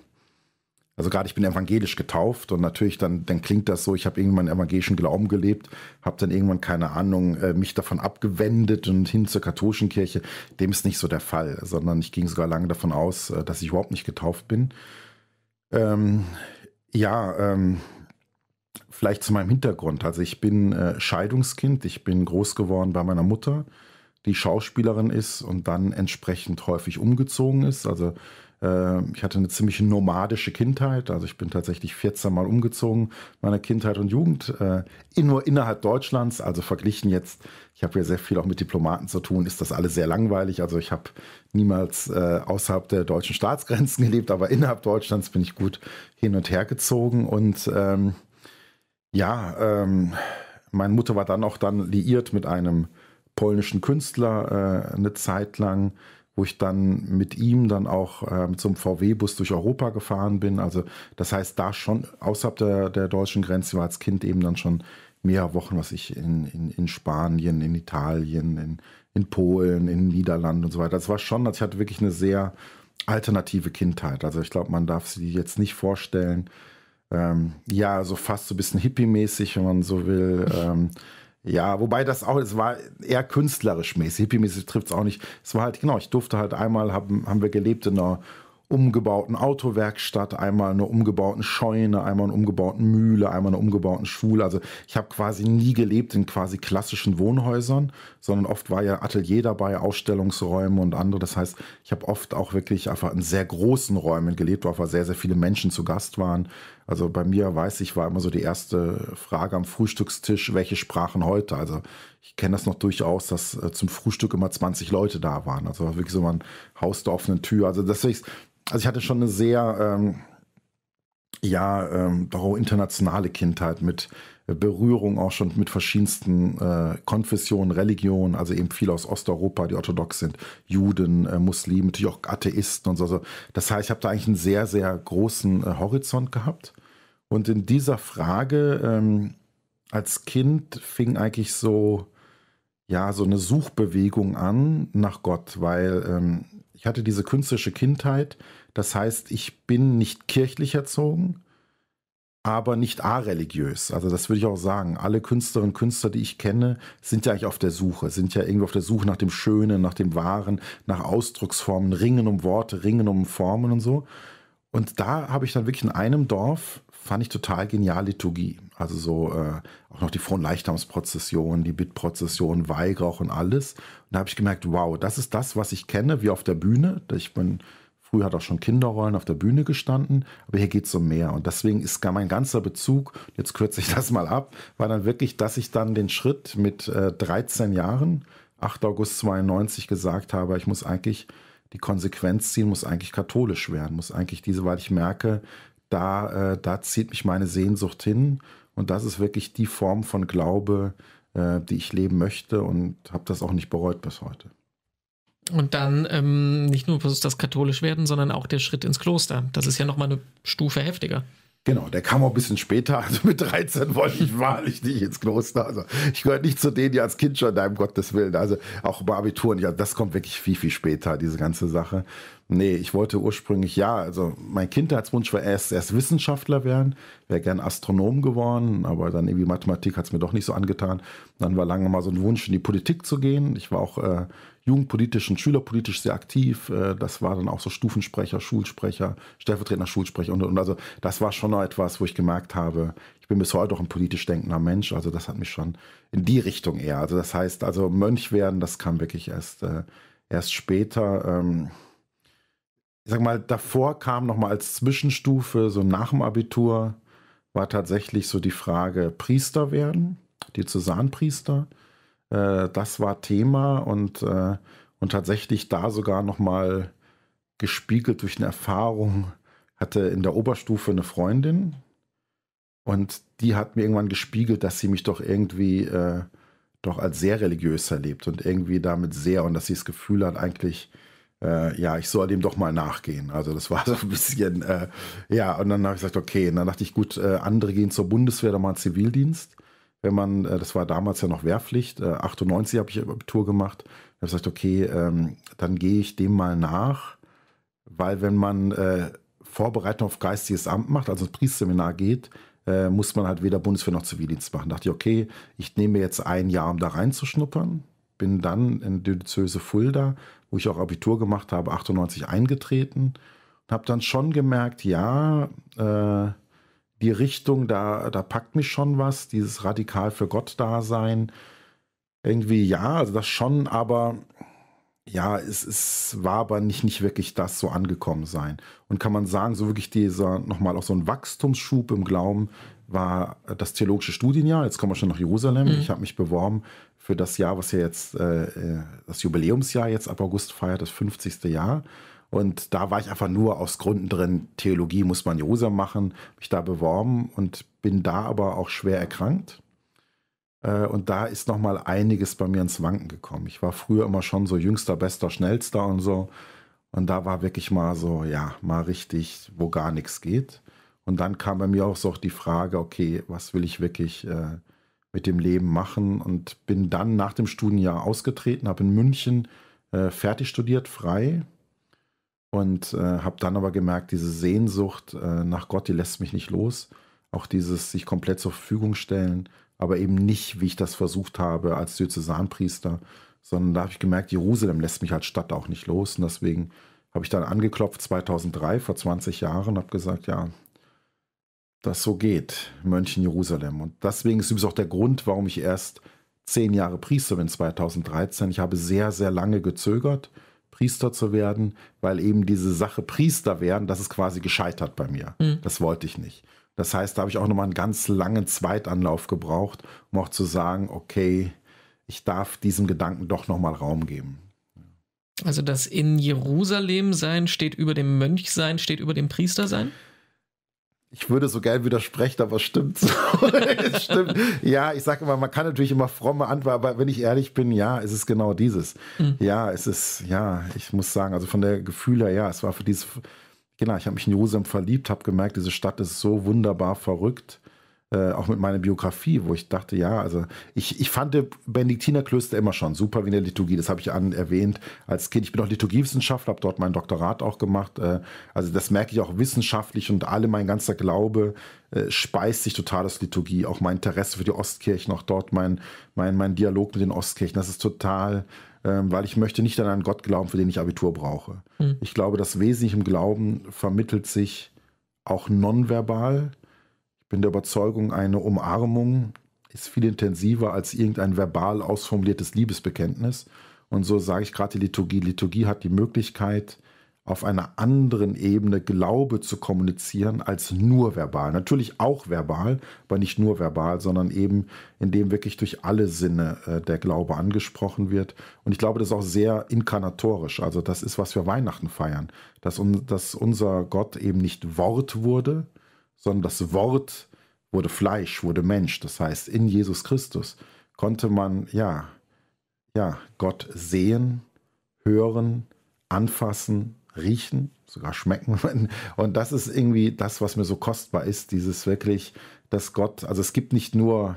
also gerade ich bin evangelisch getauft und natürlich dann, dann klingt das so, ich habe irgendwann evangelischen Glauben gelebt, habe dann irgendwann keine Ahnung, äh, mich davon abgewendet und hin zur katholischen Kirche. Dem ist nicht so der Fall, sondern ich ging sogar lange davon aus, äh, dass ich überhaupt nicht getauft bin. Ähm, ja, ähm, vielleicht zu meinem Hintergrund. Also ich bin äh, Scheidungskind, ich bin groß geworden bei meiner Mutter, die Schauspielerin ist und dann entsprechend häufig umgezogen ist. Also ähm, ich hatte eine ziemlich nomadische Kindheit. Also ich bin tatsächlich 14 Mal umgezogen, meiner Kindheit und Jugend, äh, nur innerhalb Deutschlands. Also verglichen jetzt, ich habe ja sehr viel auch mit Diplomaten zu tun, ist das alles sehr langweilig. Also ich habe niemals äh, außerhalb der deutschen Staatsgrenzen gelebt, aber innerhalb Deutschlands bin ich gut hin und her gezogen. Und ähm, ja, ähm, meine Mutter war dann auch dann liiert mit einem polnischen Künstler äh, eine Zeit lang wo ich dann mit ihm dann auch äh, mit so einem VW-Bus durch Europa gefahren bin. Also das heißt, da schon außerhalb der, der deutschen Grenze war als Kind eben dann schon mehr Wochen, was ich in, in, in Spanien, in Italien, in, in Polen, in Niederlanden und so weiter. Das war schon, also ich hatte wirklich eine sehr alternative Kindheit. Also ich glaube, man darf sie jetzt nicht vorstellen. Ähm, ja, so fast so ein bisschen hippie-mäßig, wenn man so will. Ähm, ja, wobei das auch, es war eher künstlerisch mäßig, hippie-mäßig trifft es auch nicht. Es war halt, genau, ich durfte halt einmal, haben, haben wir gelebt in einer umgebauten Autowerkstatt, einmal eine umgebauten Scheune, einmal eine umgebauten Mühle, einmal eine umgebauten Schule. Also ich habe quasi nie gelebt in quasi klassischen Wohnhäusern, sondern oft war ja Atelier dabei, Ausstellungsräume und andere. Das heißt, ich habe oft auch wirklich einfach in sehr großen Räumen gelebt, wo einfach sehr, sehr viele Menschen zu Gast waren. Also bei mir weiß ich, war immer so die erste Frage am Frühstückstisch, welche Sprachen heute. Also ich kenne das noch durchaus, dass äh, zum Frühstück immer 20 Leute da waren. Also war wirklich so ein Haus der offenen Tür. Also deswegen, also ich hatte schon eine sehr, ähm, ja, ähm, internationale Kindheit mit äh, Berührung auch schon mit verschiedensten äh, Konfessionen, Religionen, also eben viel aus Osteuropa, die orthodox sind, Juden, äh, Muslimen, natürlich auch Atheisten und so. so. Also das heißt, ich habe da eigentlich einen sehr, sehr großen äh, Horizont gehabt. Und in dieser Frage ähm, als Kind fing eigentlich so, ja, so eine Suchbewegung an nach Gott, weil ähm, ich hatte diese künstlerische Kindheit. Das heißt, ich bin nicht kirchlich erzogen, aber nicht areligiös. Also das würde ich auch sagen. Alle Künstlerinnen und Künstler, die ich kenne, sind ja eigentlich auf der Suche, sind ja irgendwie auf der Suche nach dem Schönen, nach dem Wahren, nach Ausdrucksformen, ringen um Worte, ringen um Formen und so. Und da habe ich dann wirklich in einem Dorf fand ich total genial Liturgie. Also so äh, auch noch die Fronleichnamsprozession, die Bittprozession, Weihrauch und alles. Und da habe ich gemerkt, wow, das ist das, was ich kenne, wie auf der Bühne. Ich bin früher hat auch schon Kinderrollen auf der Bühne gestanden, aber hier geht es um mehr. Und deswegen ist gar mein ganzer Bezug, jetzt kürze ich das mal ab, war dann wirklich, dass ich dann den Schritt mit äh, 13 Jahren, 8. August 92, gesagt habe, ich muss eigentlich die Konsequenz ziehen, muss eigentlich katholisch werden, muss eigentlich diese, weil ich merke, da, äh, da zieht mich meine Sehnsucht hin. Und das ist wirklich die Form von Glaube, äh, die ich leben möchte und habe das auch nicht bereut bis heute. Und dann ähm, nicht nur das katholisch werden, sondern auch der Schritt ins Kloster. Das ist ja nochmal eine Stufe heftiger. Genau, der kam auch ein bisschen später. Also mit 13 wollte ich wahrlich nicht ins Kloster. Also ich gehöre nicht zu denen, die als Kind schon da im Gottes Willen. Also auch bei Abituren, ja, also das kommt wirklich viel, viel später, diese ganze Sache. Nee, ich wollte ursprünglich, ja, also mein Kindheitswunsch war erst, erst Wissenschaftler werden, wäre gern Astronom geworden, aber dann irgendwie Mathematik hat es mir doch nicht so angetan. Dann war lange mal so ein Wunsch, in die Politik zu gehen. Ich war auch äh, jugendpolitisch und schülerpolitisch sehr aktiv. Äh, das war dann auch so Stufensprecher, Schulsprecher, stellvertretender Schulsprecher und, und also das war schon noch etwas, wo ich gemerkt habe, ich bin bis heute auch ein politisch denkender Mensch, also das hat mich schon in die Richtung eher. Also das heißt, also Mönch werden, das kam wirklich erst, äh, erst später. Ähm, ich sag mal, davor kam nochmal als Zwischenstufe, so nach dem Abitur, war tatsächlich so die Frage, Priester werden, Diözesanpriester. Äh, das war Thema und, äh, und tatsächlich da sogar nochmal gespiegelt durch eine Erfahrung, hatte in der Oberstufe eine Freundin und die hat mir irgendwann gespiegelt, dass sie mich doch irgendwie äh, doch als sehr religiös erlebt und irgendwie damit sehr und dass sie das Gefühl hat, eigentlich äh, ja, ich soll dem doch mal nachgehen. Also das war so ein bisschen, äh, ja, und dann habe ich gesagt, okay, und dann dachte ich, gut, äh, andere gehen zur Bundeswehr, dann mal Zivildienst. Wenn man, äh, das war damals ja noch Wehrpflicht, 98 äh, habe ich Abitur gemacht, habe gesagt, okay, ähm, dann gehe ich dem mal nach, weil wenn man äh, Vorbereitung auf geistiges Amt macht, also ins Priesterseminar geht, äh, muss man halt weder Bundeswehr noch Zivildienst machen. Da dachte ich, okay, ich nehme jetzt ein Jahr, um da reinzuschnuppern, bin dann in die Diözese Fulda, wo ich auch Abitur gemacht habe, 98 eingetreten und habe dann schon gemerkt, ja, äh, die Richtung, da, da packt mich schon was, dieses radikal für Gott-Dasein. Irgendwie ja, also das schon, aber ja, es, es war aber nicht, nicht wirklich das so angekommen sein. Und kann man sagen, so wirklich dieser nochmal auch so ein Wachstumsschub im Glauben war das theologische Studienjahr. Jetzt kommen wir schon nach Jerusalem. Mhm. Ich habe mich beworben für das Jahr, was ja jetzt äh, äh, das Jubiläumsjahr jetzt ab August feiert, das 50. Jahr. Und da war ich einfach nur aus Gründen drin, Theologie muss man Jose machen, mich da beworben und bin da aber auch schwer erkrankt. Äh, und da ist nochmal einiges bei mir ins Wanken gekommen. Ich war früher immer schon so jüngster, bester, schnellster und so. Und da war wirklich mal so, ja, mal richtig, wo gar nichts geht. Und dann kam bei mir auch so die Frage, okay, was will ich wirklich äh, mit dem Leben machen und bin dann nach dem Studienjahr ausgetreten, habe in München äh, fertig studiert, frei und äh, habe dann aber gemerkt, diese Sehnsucht äh, nach Gott, die lässt mich nicht los. Auch dieses sich komplett zur Verfügung stellen, aber eben nicht, wie ich das versucht habe als Diözesanpriester, sondern da habe ich gemerkt, Jerusalem lässt mich als Stadt auch nicht los und deswegen habe ich dann angeklopft 2003, vor 20 Jahren, habe gesagt, ja, das so geht, Mönch in Jerusalem. Und deswegen ist übrigens auch der Grund, warum ich erst zehn Jahre Priester bin, 2013. Ich habe sehr, sehr lange gezögert, Priester zu werden, weil eben diese Sache Priester werden, das ist quasi gescheitert bei mir. Mhm. Das wollte ich nicht. Das heißt, da habe ich auch nochmal einen ganz langen Zweitanlauf gebraucht, um auch zu sagen, okay, ich darf diesem Gedanken doch nochmal Raum geben. Also das in Jerusalem sein steht über dem Mönchsein, steht über dem Priestersein? sein? ich würde so gern widersprechen, aber stimmt es stimmt. Ja, ich sage immer, man kann natürlich immer fromme Antworten, aber wenn ich ehrlich bin, ja, es ist genau dieses. Mhm. Ja, es ist, ja, ich muss sagen, also von der Gefühl her, ja, es war für dieses, genau, ich habe mich in Jerusalem verliebt, habe gemerkt, diese Stadt ist so wunderbar verrückt. Äh, auch mit meiner Biografie, wo ich dachte, ja, also ich, ich fand Benediktinerklöster immer schon super wie in der Liturgie. Das habe ich an erwähnt als Kind. Ich bin auch Liturgiewissenschaftler, habe dort mein Doktorat auch gemacht. Äh, also das merke ich auch wissenschaftlich und alle mein ganzer Glaube äh, speist sich total aus Liturgie. Auch mein Interesse für die Ostkirchen, auch dort mein, mein, mein Dialog mit den Ostkirchen. Das ist total ähm, weil ich möchte nicht an einen Gott glauben, für den ich Abitur brauche. Mhm. Ich glaube, das Wesentliche im Glauben vermittelt sich auch nonverbal bin der Überzeugung, eine Umarmung ist viel intensiver als irgendein verbal ausformuliertes Liebesbekenntnis. Und so sage ich gerade die Liturgie. Liturgie hat die Möglichkeit, auf einer anderen Ebene Glaube zu kommunizieren als nur verbal. Natürlich auch verbal, aber nicht nur verbal, sondern eben, indem wirklich durch alle Sinne äh, der Glaube angesprochen wird. Und ich glaube, das ist auch sehr inkarnatorisch. Also das ist, was wir Weihnachten feiern. Dass, un dass unser Gott eben nicht Wort wurde, sondern das Wort wurde Fleisch, wurde Mensch. Das heißt, in Jesus Christus konnte man ja, ja Gott sehen, hören, anfassen, riechen, sogar schmecken. Und das ist irgendwie das, was mir so kostbar ist, dieses wirklich, dass Gott, also es gibt nicht nur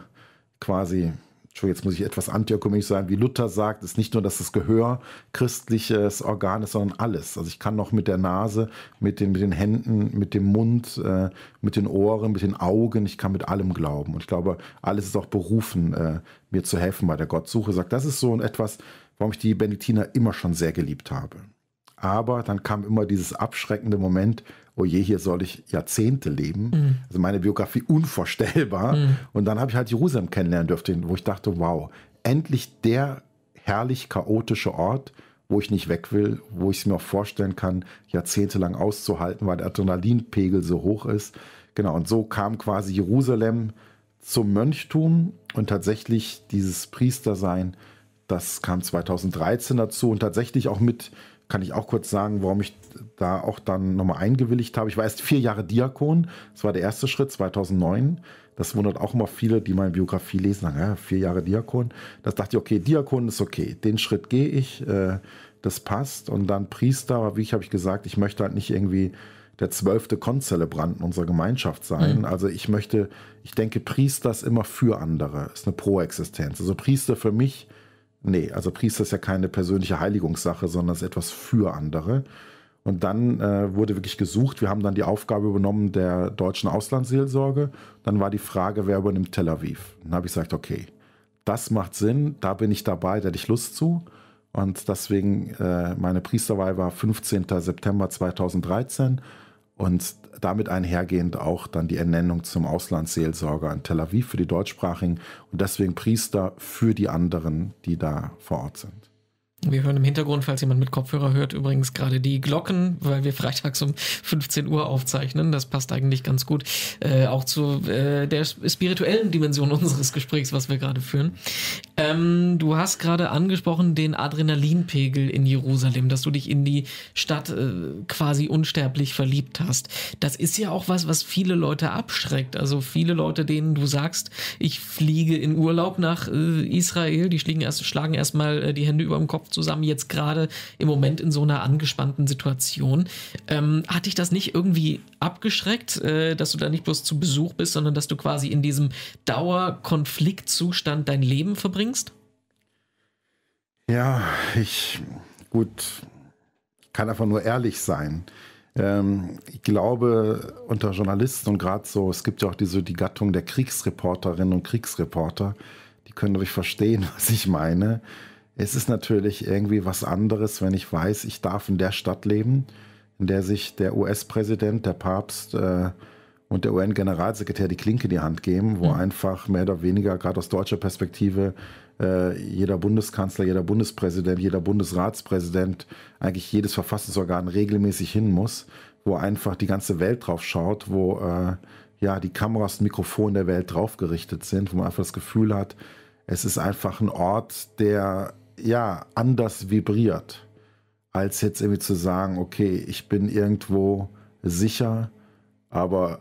quasi Entschuldigung, jetzt muss ich etwas antiökumenisch sein, wie Luther sagt, ist nicht nur, dass das Gehör christliches Organ ist, sondern alles. Also ich kann noch mit der Nase, mit den, mit den Händen, mit dem Mund, äh, mit den Ohren, mit den Augen, ich kann mit allem glauben. Und ich glaube, alles ist auch berufen, äh, mir zu helfen bei der Gottsuche. Sagt, das ist so etwas, warum ich die Benediktiner immer schon sehr geliebt habe. Aber dann kam immer dieses abschreckende Moment, oh je, hier soll ich Jahrzehnte leben. Mhm. Also meine Biografie unvorstellbar. Mhm. Und dann habe ich halt Jerusalem kennenlernen dürfen, wo ich dachte, wow, endlich der herrlich chaotische Ort, wo ich nicht weg will, wo ich es mir auch vorstellen kann, jahrzehntelang auszuhalten, weil der Adrenalinpegel so hoch ist. Genau, und so kam quasi Jerusalem zum Mönchtum und tatsächlich dieses Priestersein, das kam 2013 dazu und tatsächlich auch mit kann ich auch kurz sagen, warum ich da auch dann nochmal eingewilligt habe. Ich war erst vier Jahre Diakon, das war der erste Schritt 2009. Das wundert auch immer viele, die meine Biografie lesen, sagen, ja, vier Jahre Diakon. Das dachte ich, okay, Diakon ist okay, den Schritt gehe ich, äh, das passt. Und dann Priester, aber wie ich habe ich gesagt, ich möchte halt nicht irgendwie der zwölfte Konzelebranten unserer Gemeinschaft sein. Mhm. Also ich möchte, ich denke, Priester ist immer für andere, ist eine Proexistenz. Also Priester für mich Nee, also Priester ist ja keine persönliche Heiligungssache, sondern ist etwas für andere. Und dann äh, wurde wirklich gesucht. Wir haben dann die Aufgabe übernommen der deutschen Auslandsseelsorge. Dann war die Frage, wer übernimmt Tel Aviv? Dann habe ich gesagt, okay, das macht Sinn, da bin ich dabei, da hätte ich Lust zu. Und deswegen, äh, meine Priesterwahl war 15. September 2013. Und damit einhergehend auch dann die Ernennung zum Auslandsseelsorger in Tel Aviv für die Deutschsprachigen und deswegen Priester für die anderen, die da vor Ort sind. Wir hören im Hintergrund, falls jemand mit Kopfhörer hört, übrigens gerade die Glocken, weil wir freitags um 15 Uhr aufzeichnen. Das passt eigentlich ganz gut äh, auch zu äh, der spirituellen Dimension unseres Gesprächs, was wir gerade führen. Ähm, du hast gerade angesprochen den Adrenalinpegel in Jerusalem, dass du dich in die Stadt äh, quasi unsterblich verliebt hast. Das ist ja auch was, was viele Leute abschreckt. Also viele Leute, denen du sagst, ich fliege in Urlaub nach äh, Israel, die schlägen erst, schlagen erstmal äh, die Hände über dem Kopf zusammen jetzt gerade im Moment in so einer angespannten Situation. Ähm, hat dich das nicht irgendwie abgeschreckt, äh, dass du da nicht bloß zu Besuch bist, sondern dass du quasi in diesem Dauerkonfliktzustand dein Leben verbringst? Ja, ich, gut, kann einfach nur ehrlich sein. Ähm, ich glaube, unter Journalisten und gerade so, es gibt ja auch diese, die Gattung der Kriegsreporterinnen und Kriegsreporter, die können natürlich verstehen, was ich meine es ist natürlich irgendwie was anderes, wenn ich weiß, ich darf in der Stadt leben, in der sich der US-Präsident, der Papst äh, und der UN-Generalsekretär die Klinke in die Hand geben, wo mhm. einfach mehr oder weniger, gerade aus deutscher Perspektive, äh, jeder Bundeskanzler, jeder Bundespräsident, jeder Bundesratspräsident, eigentlich jedes Verfassungsorgan regelmäßig hin muss, wo einfach die ganze Welt drauf schaut, wo äh, ja die Kameras und Mikrofone der Welt draufgerichtet sind, wo man einfach das Gefühl hat, es ist einfach ein Ort, der ja, anders vibriert, als jetzt irgendwie zu sagen, okay, ich bin irgendwo sicher, aber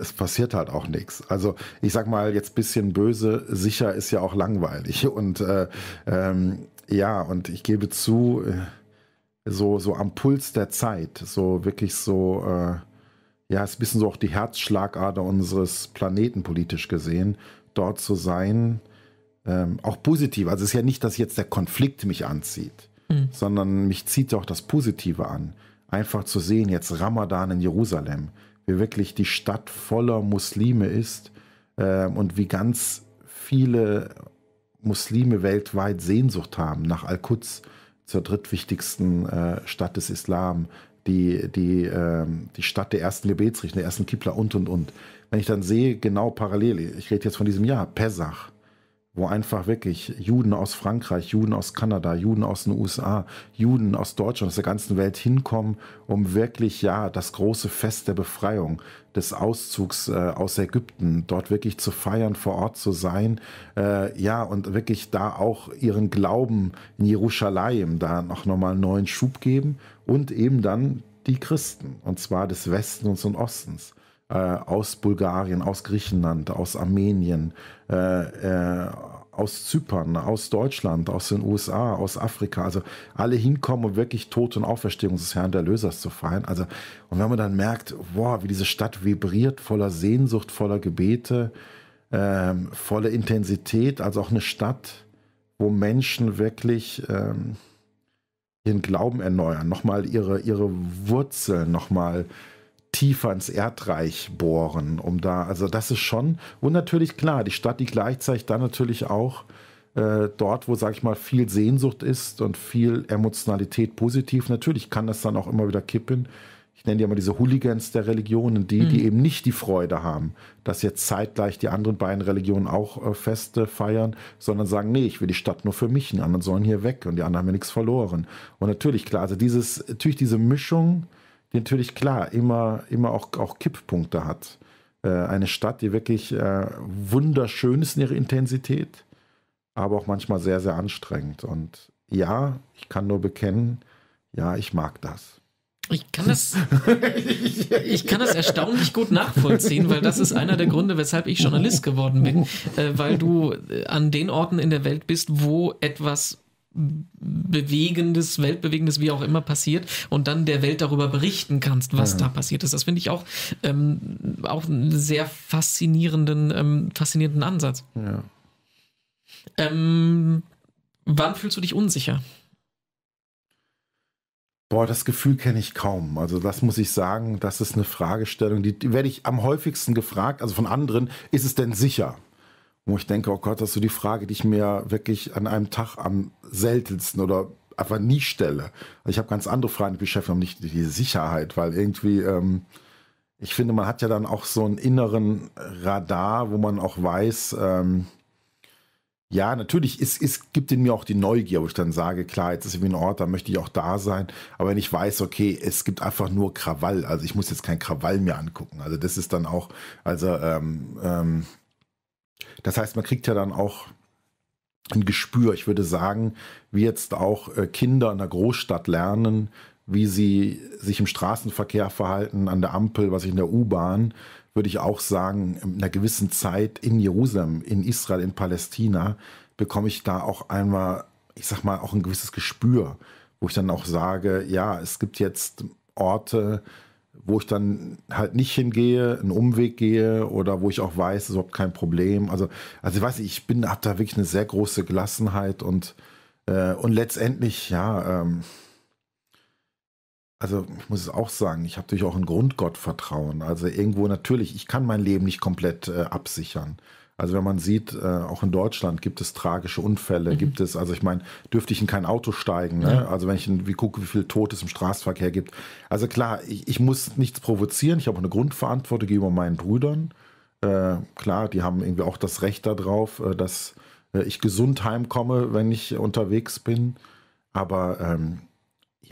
es passiert halt auch nichts. Also ich sag mal jetzt ein bisschen böse, sicher ist ja auch langweilig. Und äh, ähm, ja, und ich gebe zu, äh, so, so am Puls der Zeit, so wirklich so, äh, ja, ist ein bisschen so auch die Herzschlagader unseres Planeten politisch gesehen, dort zu sein, ähm, auch positiv. Also es ist ja nicht, dass jetzt der Konflikt mich anzieht, mhm. sondern mich zieht auch das Positive an. Einfach zu sehen, jetzt Ramadan in Jerusalem, wie wirklich die Stadt voller Muslime ist äh, und wie ganz viele Muslime weltweit Sehnsucht haben nach Al-Quds, zur drittwichtigsten äh, Stadt des Islam, die, die, äh, die Stadt der ersten Gebetsrichter, der ersten Kippler und und und. Wenn ich dann sehe, genau parallel, ich rede jetzt von diesem Jahr, Pesach, wo einfach wirklich Juden aus Frankreich, Juden aus Kanada, Juden aus den USA, Juden aus Deutschland, aus der ganzen Welt hinkommen, um wirklich ja das große Fest der Befreiung, des Auszugs äh, aus Ägypten, dort wirklich zu feiern, vor Ort zu sein, äh, ja und wirklich da auch ihren Glauben in Jerusalem da noch nochmal neuen Schub geben und eben dann die Christen, und zwar des Westens und Ostens äh, aus Bulgarien, aus Griechenland, aus Armenien, äh, äh, aus Zypern, aus Deutschland, aus den USA, aus Afrika, also alle hinkommen, um wirklich Tod und Auferstehung des Herrn der Lösers zu feiern. Also, und wenn man dann merkt, wow, wie diese Stadt vibriert, voller Sehnsucht, voller Gebete, ähm, voller Intensität, also auch eine Stadt, wo Menschen wirklich ähm, ihren Glauben erneuern, nochmal ihre, ihre Wurzeln, nochmal äh, tiefer ins Erdreich bohren, um da, also das ist schon, und natürlich klar, die Stadt, die gleichzeitig dann natürlich auch äh, dort, wo, sag ich mal, viel Sehnsucht ist und viel Emotionalität positiv, natürlich kann das dann auch immer wieder kippen. Ich nenne die immer diese Hooligans der Religionen, die, mhm. die eben nicht die Freude haben, dass jetzt zeitgleich die anderen beiden Religionen auch äh, Feste feiern, sondern sagen, nee, ich will die Stadt nur für mich, die anderen sollen hier weg und die anderen haben ja nichts verloren. Und natürlich, klar, also dieses, natürlich diese Mischung, natürlich klar immer, immer auch, auch Kipppunkte hat. Äh, eine Stadt, die wirklich äh, wunderschön ist in ihrer Intensität, aber auch manchmal sehr, sehr anstrengend. Und ja, ich kann nur bekennen, ja, ich mag das. Ich kann, das, ich kann das erstaunlich gut nachvollziehen, weil das ist einer der Gründe, weshalb ich Journalist geworden bin. Äh, weil du an den Orten in der Welt bist, wo etwas bewegendes, weltbewegendes, wie auch immer passiert und dann der Welt darüber berichten kannst, was ja. Mhm. da passiert ist. Das finde ich auch, ähm, auch einen sehr faszinierenden, ähm, faszinierenden Ansatz. Ja. Ähm, wann fühlst du dich unsicher? Boah, das Gefühl kenne ich kaum. Also das muss ich sagen, das ist eine Fragestellung, die, die werde ich am häufigsten gefragt, also von anderen, ist es denn sicher? wo ich denke, oh Gott, das ist so die Frage, die ich mir wirklich an einem Tag am seltensten oder einfach nie stelle. Ich habe ganz andere Fragen, die beschäftigen mich nicht die Sicherheit, weil irgendwie, ähm, ich finde, man hat ja dann auch so einen inneren Radar, wo man auch weiß, ähm, ja, natürlich, es, es gibt in mir auch die Neugier, wo ich dann sage, klar, jetzt ist irgendwie ein Ort, da möchte ich auch da sein. Aber wenn ich weiß, okay, es gibt einfach nur Krawall, also ich muss jetzt kein Krawall mehr angucken. Also das ist dann auch, also ähm, ähm, das heißt, man kriegt ja dann auch ein Gespür. Ich würde sagen, wie jetzt auch äh, Kinder in der Großstadt lernen, wie sie sich im Straßenverkehr verhalten, an der Ampel, was ich in der U-Bahn, würde ich auch sagen, in einer gewissen Zeit in Jerusalem, in Israel, in Palästina, bekomme ich da auch einmal, ich sag mal, auch ein gewisses Gespür, wo ich dann auch sage, ja, es gibt jetzt Orte, wo ich dann halt nicht hingehe, einen Umweg gehe oder wo ich auch weiß, es ist überhaupt kein Problem. Also, also ich weiß ich bin, habe da wirklich eine sehr große Gelassenheit und, äh, und letztendlich, ja, ähm, also ich muss es auch sagen, ich habe natürlich auch ein Grundgottvertrauen. Also irgendwo natürlich, ich kann mein Leben nicht komplett äh, absichern. Also wenn man sieht, äh, auch in Deutschland gibt es tragische Unfälle, mhm. gibt es, also ich meine, dürfte ich in kein Auto steigen. Ne? Ja. Also wenn ich wie gucke, wie viel Tod es im Straßenverkehr gibt. Also klar, ich, ich muss nichts provozieren, ich habe eine Grundverantwortung gegenüber meinen Brüdern. Äh, klar, die haben irgendwie auch das Recht darauf, äh, dass äh, ich gesund heimkomme, wenn ich unterwegs bin. Aber ähm,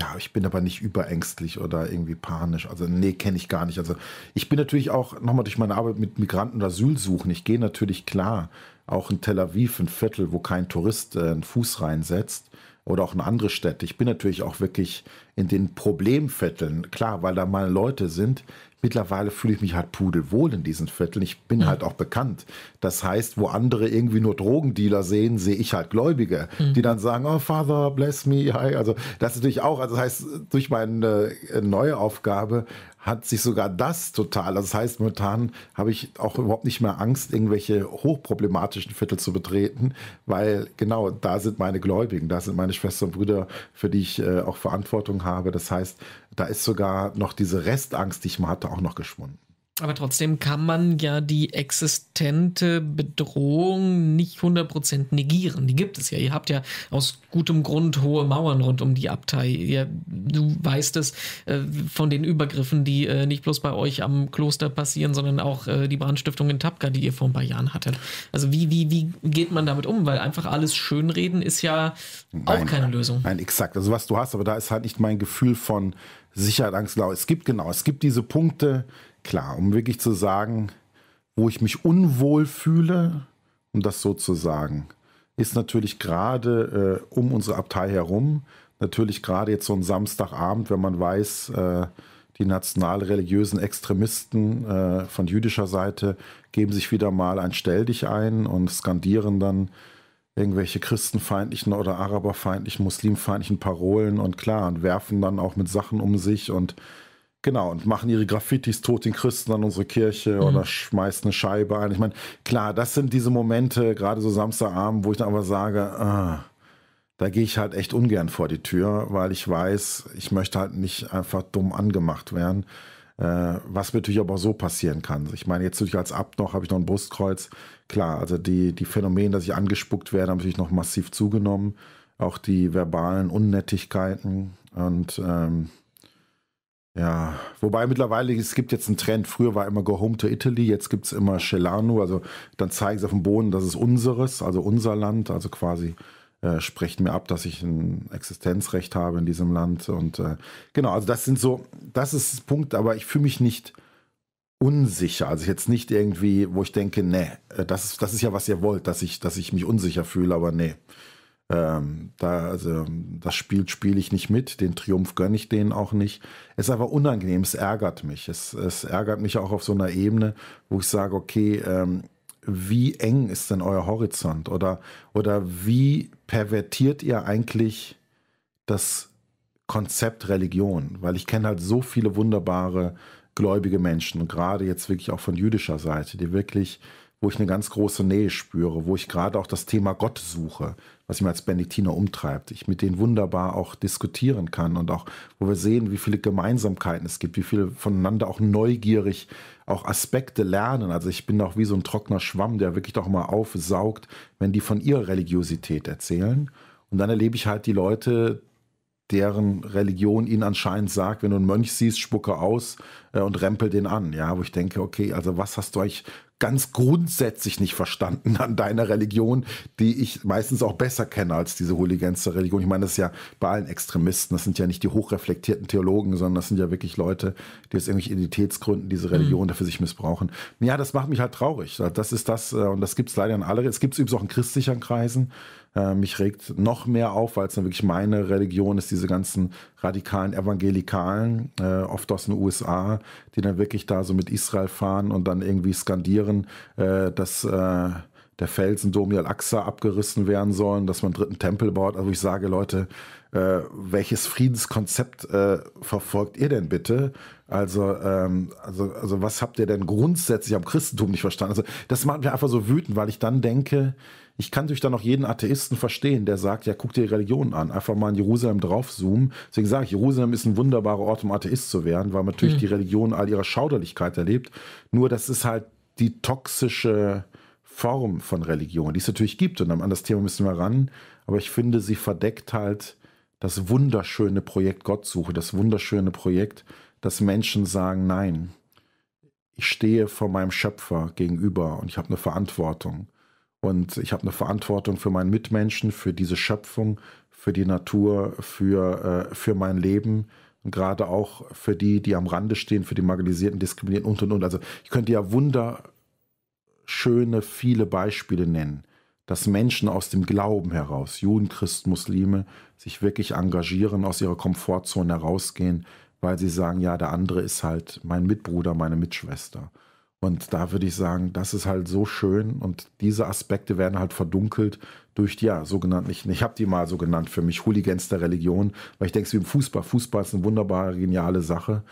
ja, ich bin aber nicht überängstlich oder irgendwie panisch. Also, nee, kenne ich gar nicht. Also, ich bin natürlich auch nochmal durch meine Arbeit mit Migranten und Asylsuchen. Ich gehe natürlich klar, auch in Tel Aviv, ein Viertel, wo kein Tourist äh, einen Fuß reinsetzt oder auch in andere Städte. Ich bin natürlich auch wirklich in den Problemvierteln. Klar, weil da mal Leute sind, mittlerweile fühle ich mich halt pudelwohl in diesen Vierteln. Ich bin mhm. halt auch bekannt. Das heißt, wo andere irgendwie nur Drogendealer sehen, sehe ich halt Gläubige, mhm. die dann sagen, oh Father, bless me, hi. Also das ist natürlich auch, also das heißt, durch meine äh, neue Aufgabe hat sich sogar das total, also das heißt, momentan habe ich auch überhaupt nicht mehr Angst, irgendwelche hochproblematischen Viertel zu betreten, weil genau da sind meine Gläubigen, da sind meine Schwestern und Brüder, für die ich äh, auch Verantwortung habe. Das heißt, da ist sogar noch diese Restangst, die ich mal hatte, auch noch geschwunden. Aber trotzdem kann man ja die existente Bedrohung nicht 100% negieren. Die gibt es ja. Ihr habt ja aus gutem Grund hohe Mauern rund um die Abtei. Ihr, du weißt es äh, von den Übergriffen, die äh, nicht bloß bei euch am Kloster passieren, sondern auch äh, die Brandstiftung in Tapka, die ihr vor ein paar Jahren hattet. Also wie, wie, wie geht man damit um? Weil einfach alles schönreden ist ja auch nein, keine Lösung. Nein, exakt. Also was du hast, aber da ist halt nicht mein Gefühl von Sicherheit, Angst, Glaube. Es gibt genau, es gibt diese Punkte, klar, um wirklich zu sagen, wo ich mich unwohl fühle, um das so zu sagen, ist natürlich gerade äh, um unsere Abtei herum, natürlich gerade jetzt so ein Samstagabend, wenn man weiß, äh, die nationalreligiösen Extremisten äh, von jüdischer Seite geben sich wieder mal ein Stelldich ein und skandieren dann irgendwelche christenfeindlichen oder araberfeindlichen, muslimfeindlichen Parolen und klar, und werfen dann auch mit Sachen um sich und genau, und machen ihre Graffitis tot den Christen an unsere Kirche mhm. oder schmeißen eine Scheibe ein. Ich meine, klar, das sind diese Momente, gerade so Samstagabend, wo ich dann aber sage, ah, da gehe ich halt echt ungern vor die Tür, weil ich weiß, ich möchte halt nicht einfach dumm angemacht werden. Äh, was natürlich aber so passieren kann. Ich meine, jetzt natürlich als Abt noch habe ich noch ein Brustkreuz. Klar, also die, die Phänomene, dass ich angespuckt werde, haben natürlich noch massiv zugenommen. Auch die verbalen Unnettigkeiten und ähm, ja, wobei mittlerweile, es gibt jetzt einen Trend. Früher war immer Go Home to Italy, jetzt gibt es immer Celano. Also dann zeigen sie auf dem Boden, das ist unseres, also unser Land, also quasi äh, sprecht mir ab, dass ich ein Existenzrecht habe in diesem Land. Und äh, genau, also das sind so, das ist Punkt, aber ich fühle mich nicht unsicher. Also jetzt nicht irgendwie, wo ich denke, nee, äh, das ist, das ist ja, was ihr wollt, dass ich, dass ich mich unsicher fühle, aber nee. Ähm, da, also, das Spiel spiele ich nicht mit, den Triumph gönne ich denen auch nicht. Es ist aber unangenehm, es ärgert mich. Es, es ärgert mich auch auf so einer Ebene, wo ich sage, okay, ähm, wie eng ist denn euer Horizont oder, oder wie pervertiert ihr eigentlich das Konzept Religion? Weil ich kenne halt so viele wunderbare gläubige Menschen, gerade jetzt wirklich auch von jüdischer Seite, die wirklich wo ich eine ganz große Nähe spüre, wo ich gerade auch das Thema Gott suche, was mich als Benediktiner umtreibt. Ich mit denen wunderbar auch diskutieren kann und auch, wo wir sehen, wie viele Gemeinsamkeiten es gibt, wie viele voneinander auch neugierig auch Aspekte lernen. Also ich bin auch wie so ein trockener Schwamm, der wirklich doch mal aufsaugt, wenn die von ihrer Religiosität erzählen. Und dann erlebe ich halt die Leute, deren Religion ihnen anscheinend sagt, wenn du einen Mönch siehst, spucke aus äh, und rempel den an. Ja, wo ich denke, okay, also was hast du euch ganz grundsätzlich nicht verstanden an deiner Religion, die ich meistens auch besser kenne als diese Hooligans der Religion. Ich meine, das ist ja bei allen Extremisten, das sind ja nicht die hochreflektierten Theologen, sondern das sind ja wirklich Leute, die aus irgendwelchen Identitätsgründen diese Religion mhm. dafür sich missbrauchen. Ja, das macht mich halt traurig. Das ist das, äh, und das gibt es leider in allen, Es gibt es übrigens auch in christlichen Kreisen äh, mich regt noch mehr auf, weil es dann wirklich meine Religion ist, diese ganzen radikalen Evangelikalen, äh, oft aus den USA, die dann wirklich da so mit Israel fahren und dann irgendwie skandieren, äh, dass äh, der Felsendom Al-Aqsa abgerissen werden sollen, dass man einen dritten Tempel baut. Also ich sage, Leute, äh, welches Friedenskonzept äh, verfolgt ihr denn bitte? Also, ähm, also, also was habt ihr denn grundsätzlich am Christentum nicht verstanden? Also das macht mich einfach so wütend, weil ich dann denke, ich kann durch dann auch jeden Atheisten verstehen, der sagt, ja, guck dir Religion an, einfach mal in Jerusalem draufzoomen. Deswegen sage ich, Jerusalem ist ein wunderbarer Ort, um Atheist zu werden, weil man natürlich mhm. die Religion all ihrer Schauderlichkeit erlebt. Nur das ist halt die toxische Form von Religion, die es natürlich gibt. Und an das Thema müssen wir ran. Aber ich finde, sie verdeckt halt das wunderschöne Projekt Gottsuche, das wunderschöne Projekt, dass Menschen sagen, nein, ich stehe vor meinem Schöpfer gegenüber und ich habe eine Verantwortung. Und ich habe eine Verantwortung für meinen Mitmenschen, für diese Schöpfung, für die Natur, für, äh, für mein Leben. Und gerade auch für die, die am Rande stehen, für die Marginalisierten, Diskriminierten und und und. Also ich könnte ja wunderschöne, viele Beispiele nennen, dass Menschen aus dem Glauben heraus, Juden, Christen, Muslime, sich wirklich engagieren, aus ihrer Komfortzone herausgehen, weil sie sagen, ja, der andere ist halt mein Mitbruder, meine Mitschwester. Und da würde ich sagen, das ist halt so schön und diese Aspekte werden halt verdunkelt durch die, ja, sogenannten, ich, ich habe die mal so genannt für mich, Hooligans der Religion, weil ich denke, es wie im Fußball. Fußball ist eine wunderbare, geniale Sache,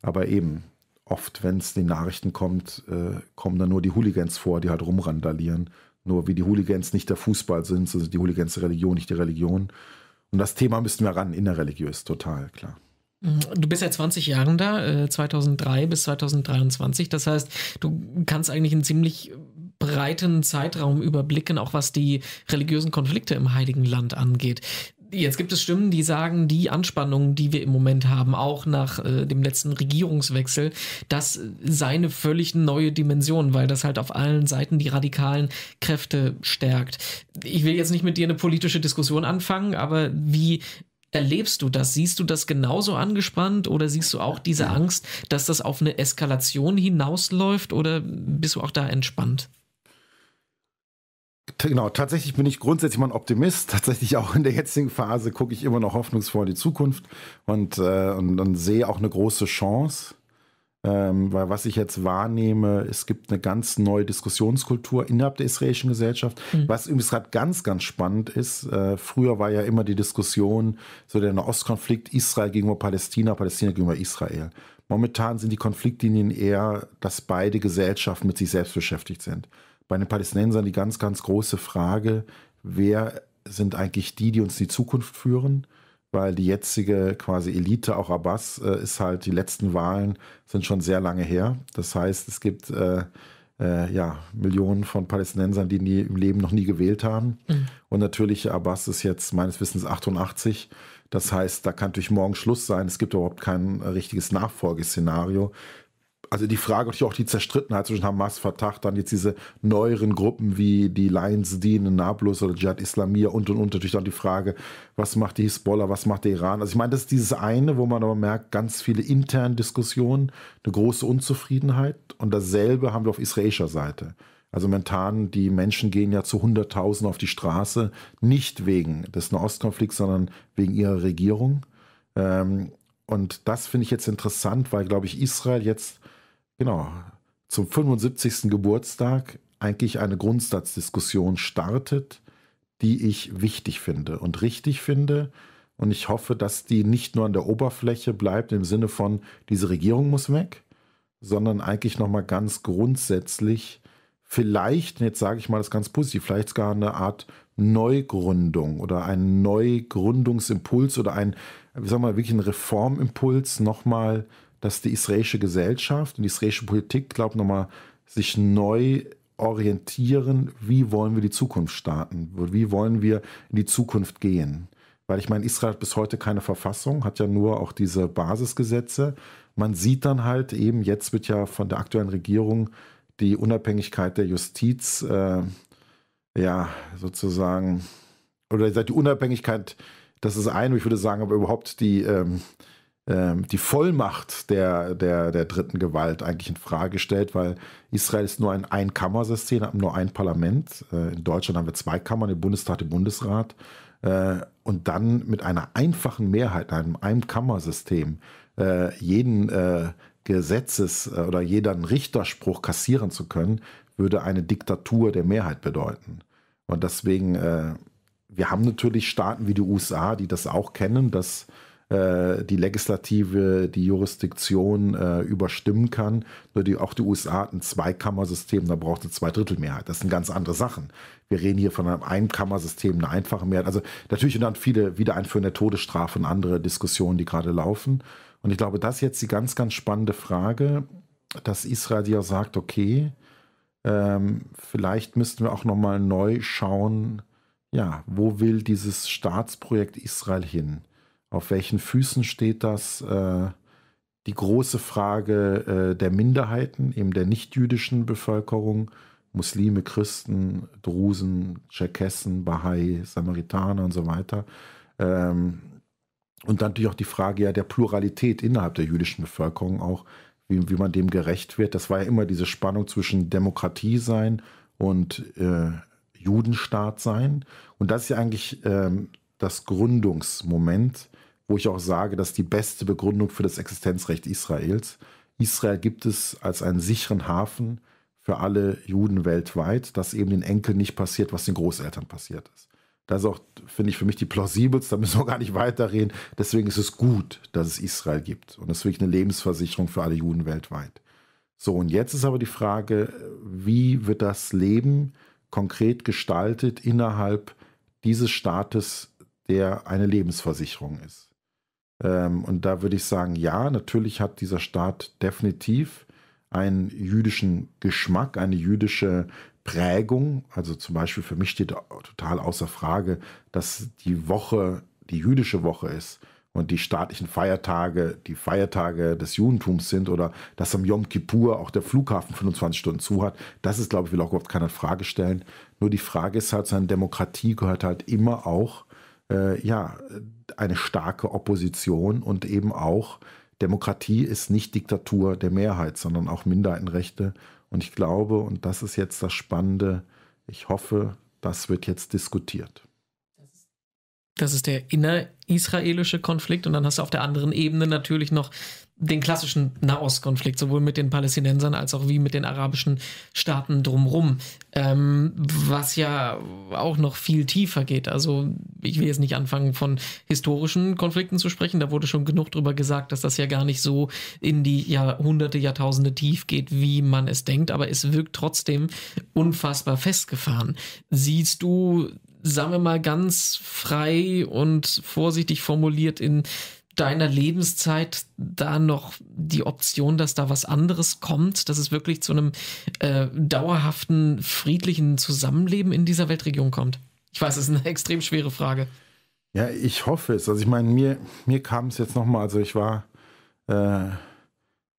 aber eben oft, wenn es in den Nachrichten kommt, äh, kommen dann nur die Hooligans vor, die halt rumrandalieren. Nur wie die Hooligans nicht der Fußball sind, sind die Hooligans der Religion, nicht die Religion. Und das Thema müssten wir ran, innerreligiös, total, klar. Du bist seit 20 Jahren da, 2003 äh, bis 2023. Das heißt, du kannst eigentlich einen ziemlich breiten Zeitraum überblicken, auch was die religiösen Konflikte im Heiligen Land angeht. Jetzt gibt es Stimmen, die sagen, die Anspannungen, die wir im Moment haben, auch nach äh, dem letzten Regierungswechsel, das sei eine völlig neue Dimension, weil das halt auf allen Seiten die radikalen Kräfte stärkt. Ich will jetzt nicht mit dir eine politische Diskussion anfangen, aber wie erlebst du das? Siehst du das genauso angespannt oder siehst du auch diese Angst, dass das auf eine Eskalation hinausläuft oder bist du auch da entspannt? Genau, tatsächlich bin ich grundsätzlich mal ein Optimist. Tatsächlich auch in der jetzigen Phase gucke ich immer noch hoffnungsvoll in die Zukunft und, äh, und, und sehe auch eine große Chance ähm, weil was ich jetzt wahrnehme, es gibt eine ganz neue Diskussionskultur innerhalb der israelischen Gesellschaft. Mhm. Was übrigens gerade ganz, ganz spannend ist, äh, früher war ja immer die Diskussion, so der Nahostkonflikt Israel gegenüber Palästina, Palästina gegenüber Israel. Momentan sind die Konfliktlinien eher, dass beide Gesellschaften mit sich selbst beschäftigt sind. Bei den Palästinensern die ganz, ganz große Frage, wer sind eigentlich die, die uns in die Zukunft führen? weil die jetzige quasi Elite, auch Abbas, äh, ist halt, die letzten Wahlen sind schon sehr lange her. Das heißt, es gibt äh, äh, ja, Millionen von Palästinensern, die nie, im Leben noch nie gewählt haben. Mhm. Und natürlich, Abbas ist jetzt meines Wissens 88. Das heißt, da kann natürlich morgen Schluss sein. Es gibt überhaupt kein richtiges Nachfolgeszenario also die Frage und auch die Zerstrittenheit zwischen Hamas, Fatah, dann jetzt diese neueren Gruppen wie die Lions Den, Nablus oder Jihad Islamia und und und natürlich dann die Frage, was macht die Hisbollah, was macht der Iran? Also ich meine, das ist dieses eine, wo man aber merkt, ganz viele interne Diskussionen, eine große Unzufriedenheit und dasselbe haben wir auf israelischer Seite. Also momentan, die Menschen gehen ja zu 100.000 auf die Straße, nicht wegen des Nahostkonflikts, sondern wegen ihrer Regierung. Ähm, und das finde ich jetzt interessant, weil, glaube ich, Israel jetzt genau, zum 75. Geburtstag eigentlich eine Grundsatzdiskussion startet, die ich wichtig finde und richtig finde. Und ich hoffe, dass die nicht nur an der Oberfläche bleibt im Sinne von, diese Regierung muss weg, sondern eigentlich nochmal ganz grundsätzlich vielleicht, jetzt sage ich mal das ganz positiv, vielleicht sogar eine Art Neugründung oder ein Neugründungsimpuls oder ein, wie sagen wir, mal, wirklich ein Reformimpuls nochmal mal dass die israelische Gesellschaft und die israelische Politik, glaube ich, nochmal sich neu orientieren, wie wollen wir die Zukunft starten, wie wollen wir in die Zukunft gehen. Weil ich meine, Israel hat bis heute keine Verfassung, hat ja nur auch diese Basisgesetze. Man sieht dann halt eben, jetzt wird ja von der aktuellen Regierung die Unabhängigkeit der Justiz, äh, ja, sozusagen, oder die Unabhängigkeit, das ist ein, ich würde sagen, aber überhaupt die, ähm, ähm, die Vollmacht der, der, der dritten Gewalt eigentlich in Frage stellt, weil Israel ist nur ein Einkammersystem, hat nur ein Parlament. Äh, in Deutschland haben wir zwei Kammern, den Bundestag, den Bundesrat. Äh, und dann mit einer einfachen Mehrheit, einem Einkammersystem, äh, jeden Gesetzes- oder jeden Richterspruch kassieren zu können, würde eine Diktatur der Mehrheit bedeuten. Und deswegen, wir haben natürlich Staaten wie die USA, die das auch kennen, dass äh, die Legislative, die Jurisdiktion äh, überstimmen kann. Nur die, auch die USA hat ein Zweikammersystem, da braucht eine Zweidrittelmehrheit. Das sind ganz andere Sachen. Wir reden hier von einem Einkammersystem, einer einfachen Mehrheit. Also natürlich sind dann viele Wiedereinführung der Todesstrafe und andere Diskussionen, die gerade laufen. Und ich glaube, das ist jetzt die ganz, ganz spannende Frage, dass Israel ja sagt, okay, ähm, vielleicht müssten wir auch nochmal neu schauen, ja, wo will dieses Staatsprojekt Israel hin? Auf welchen Füßen steht das? Äh, die große Frage äh, der Minderheiten, eben der nichtjüdischen Bevölkerung, Muslime, Christen, Drusen, Tscherkessen, Bahai, Samaritaner und so weiter. Ähm, und dann natürlich auch die Frage ja der Pluralität innerhalb der jüdischen Bevölkerung auch, wie, wie man dem gerecht wird. Das war ja immer diese Spannung zwischen Demokratie sein und äh, Judenstaat sein. Und das ist ja eigentlich ähm, das Gründungsmoment wo ich auch sage, dass die beste Begründung für das Existenzrecht Israels. Israel gibt es als einen sicheren Hafen für alle Juden weltweit, dass eben den Enkeln nicht passiert, was den Großeltern passiert ist. Das ist auch, finde ich, für mich die plausibelste, da müssen wir gar nicht weiterreden. Deswegen ist es gut, dass es Israel gibt. Und das ist wirklich eine Lebensversicherung für alle Juden weltweit. So, und jetzt ist aber die Frage, wie wird das Leben konkret gestaltet innerhalb dieses Staates, der eine Lebensversicherung ist? Ähm, und da würde ich sagen, ja, natürlich hat dieser Staat definitiv einen jüdischen Geschmack, eine jüdische Prägung. Also zum Beispiel für mich steht total außer Frage, dass die Woche die jüdische Woche ist und die staatlichen Feiertage die Feiertage des Judentums sind oder dass am Yom Kippur auch der Flughafen 25 Stunden zu hat. Das ist, glaube ich, will auch überhaupt keiner Frage stellen. Nur die Frage ist halt, seine Demokratie gehört halt immer auch, äh, ja, eine starke Opposition und eben auch Demokratie ist nicht Diktatur der Mehrheit, sondern auch Minderheitenrechte. Und ich glaube, und das ist jetzt das Spannende, ich hoffe, das wird jetzt diskutiert. Das ist der innerisraelische Konflikt und dann hast du auf der anderen Ebene natürlich noch den klassischen Nahostkonflikt, sowohl mit den Palästinensern als auch wie mit den arabischen Staaten drumrum, ähm, was ja auch noch viel tiefer geht. Also ich will jetzt nicht anfangen von historischen Konflikten zu sprechen, da wurde schon genug drüber gesagt, dass das ja gar nicht so in die Jahrhunderte, Jahrtausende tief geht, wie man es denkt, aber es wirkt trotzdem unfassbar festgefahren. Siehst du, sagen wir mal ganz frei und vorsichtig formuliert in deiner Lebenszeit da noch die Option, dass da was anderes kommt, dass es wirklich zu einem äh, dauerhaften, friedlichen Zusammenleben in dieser Weltregion kommt? Ich weiß, es ist eine extrem schwere Frage. Ja, ich hoffe es. Also ich meine, mir, mir kam es jetzt nochmal, also ich war äh,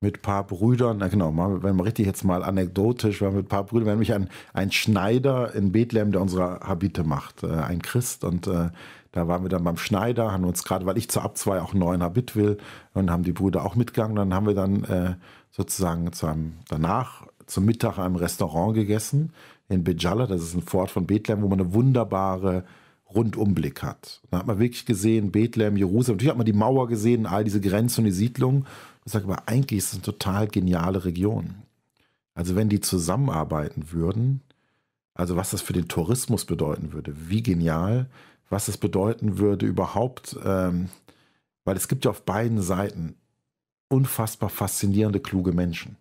mit ein paar Brüdern, na genau, mal, wenn man richtig jetzt mal anekdotisch, wir haben mit ein paar Brüdern, wenn mich ein, ein Schneider in Bethlehem, der unsere Habite macht, äh, ein Christ und äh, da waren wir dann beim Schneider, haben uns gerade, weil ich zur Abzwei auch einen neuen Habit will und haben die Brüder auch mitgegangen, dann haben wir dann äh, sozusagen zu einem, danach zum Mittag einem Restaurant gegessen in Bejala, das ist ein Fort von Bethlehem, wo man eine wunderbare Rundumblick hat. Da hat man wirklich gesehen, Bethlehem, Jerusalem, natürlich hat man die Mauer gesehen, all diese Grenzen und die Siedlungen ich sage aber, eigentlich ist es eine total geniale Region. Also wenn die zusammenarbeiten würden, also was das für den Tourismus bedeuten würde, wie genial, was das bedeuten würde überhaupt, ähm, weil es gibt ja auf beiden Seiten unfassbar faszinierende, kluge Menschen.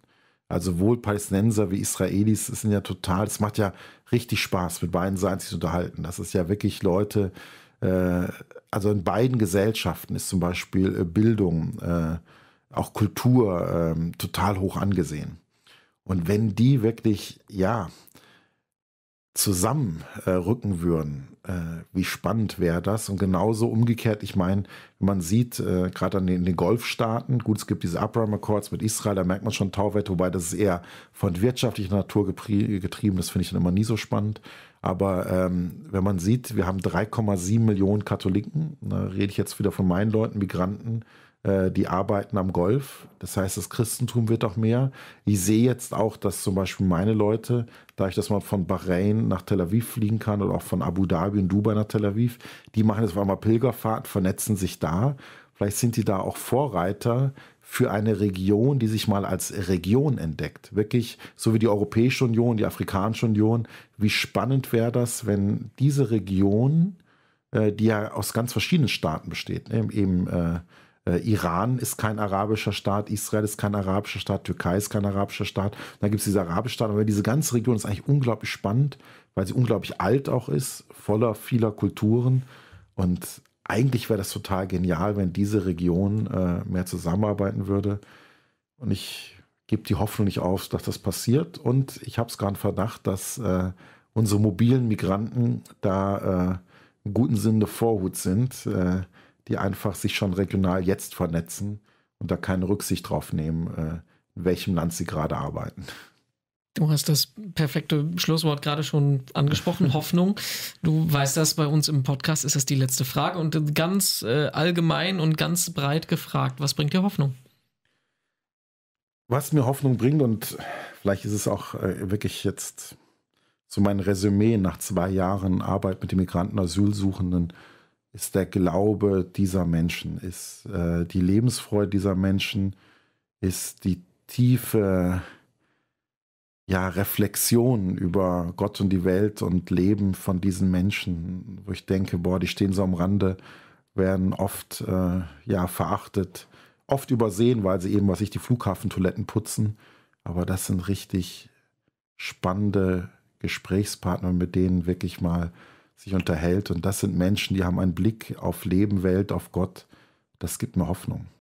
Also sowohl Palästinenser wie Israelis sind ja total, es macht ja richtig Spaß, mit beiden Seiten sich zu unterhalten. Das ist ja wirklich Leute, äh, also in beiden Gesellschaften ist zum Beispiel äh, Bildung äh, auch Kultur ähm, total hoch angesehen. Und wenn die wirklich, ja, zusammenrücken äh, würden, äh, wie spannend wäre das? Und genauso umgekehrt, ich meine, wenn man sieht, äh, gerade an den, den Golfstaaten, gut, es gibt diese Abraham Accords mit Israel, da merkt man schon Tauwette, wobei das ist eher von wirtschaftlicher Natur getrieben, das finde ich dann immer nie so spannend. Aber ähm, wenn man sieht, wir haben 3,7 Millionen Katholiken, da rede ich jetzt wieder von meinen Leuten, Migranten, äh, die arbeiten am Golf. Das heißt, das Christentum wird auch mehr. Ich sehe jetzt auch, dass zum Beispiel meine Leute, da ich das mal von Bahrain nach Tel Aviv fliegen kann oder auch von Abu Dhabi und Dubai nach Tel Aviv, die machen jetzt auf einmal Pilgerfahrt, vernetzen sich da. Vielleicht sind die da auch Vorreiter für eine Region, die sich mal als Region entdeckt. Wirklich, so wie die Europäische Union, die Afrikanische Union. Wie spannend wäre das, wenn diese Region, äh, die ja aus ganz verschiedenen Staaten besteht, ne, eben äh, äh, Iran ist kein arabischer Staat, Israel ist kein arabischer Staat, Türkei ist kein arabischer Staat. Dann gibt es diese arabische Staaten, aber diese ganze Region ist eigentlich unglaublich spannend, weil sie unglaublich alt auch ist, voller vieler Kulturen. Und eigentlich wäre das total genial, wenn diese Region äh, mehr zusammenarbeiten würde. Und ich gebe die Hoffnung nicht auf, dass das passiert. Und ich habe es gerade Verdacht, dass äh, unsere mobilen Migranten da äh, im guten Sinne Vorhut sind. Äh, die einfach sich schon regional jetzt vernetzen und da keine Rücksicht drauf nehmen, äh, in welchem Land sie gerade arbeiten. Du hast das perfekte Schlusswort gerade schon angesprochen, Hoffnung. Du weißt das, bei uns im Podcast ist das die letzte Frage und ganz äh, allgemein und ganz breit gefragt, was bringt dir Hoffnung? Was mir Hoffnung bringt und vielleicht ist es auch äh, wirklich jetzt so mein Resümee nach zwei Jahren Arbeit mit den Migranten, Asylsuchenden, ist der Glaube dieser Menschen, ist äh, die Lebensfreude dieser Menschen, ist die tiefe ja, Reflexion über Gott und die Welt und Leben von diesen Menschen, wo ich denke, boah, die stehen so am Rande, werden oft äh, ja, verachtet, oft übersehen, weil sie eben, was ich, die Flughafentoiletten putzen. Aber das sind richtig spannende Gesprächspartner, mit denen wirklich mal sich unterhält. Und das sind Menschen, die haben einen Blick auf Leben, Welt, auf Gott. Das gibt mir Hoffnung.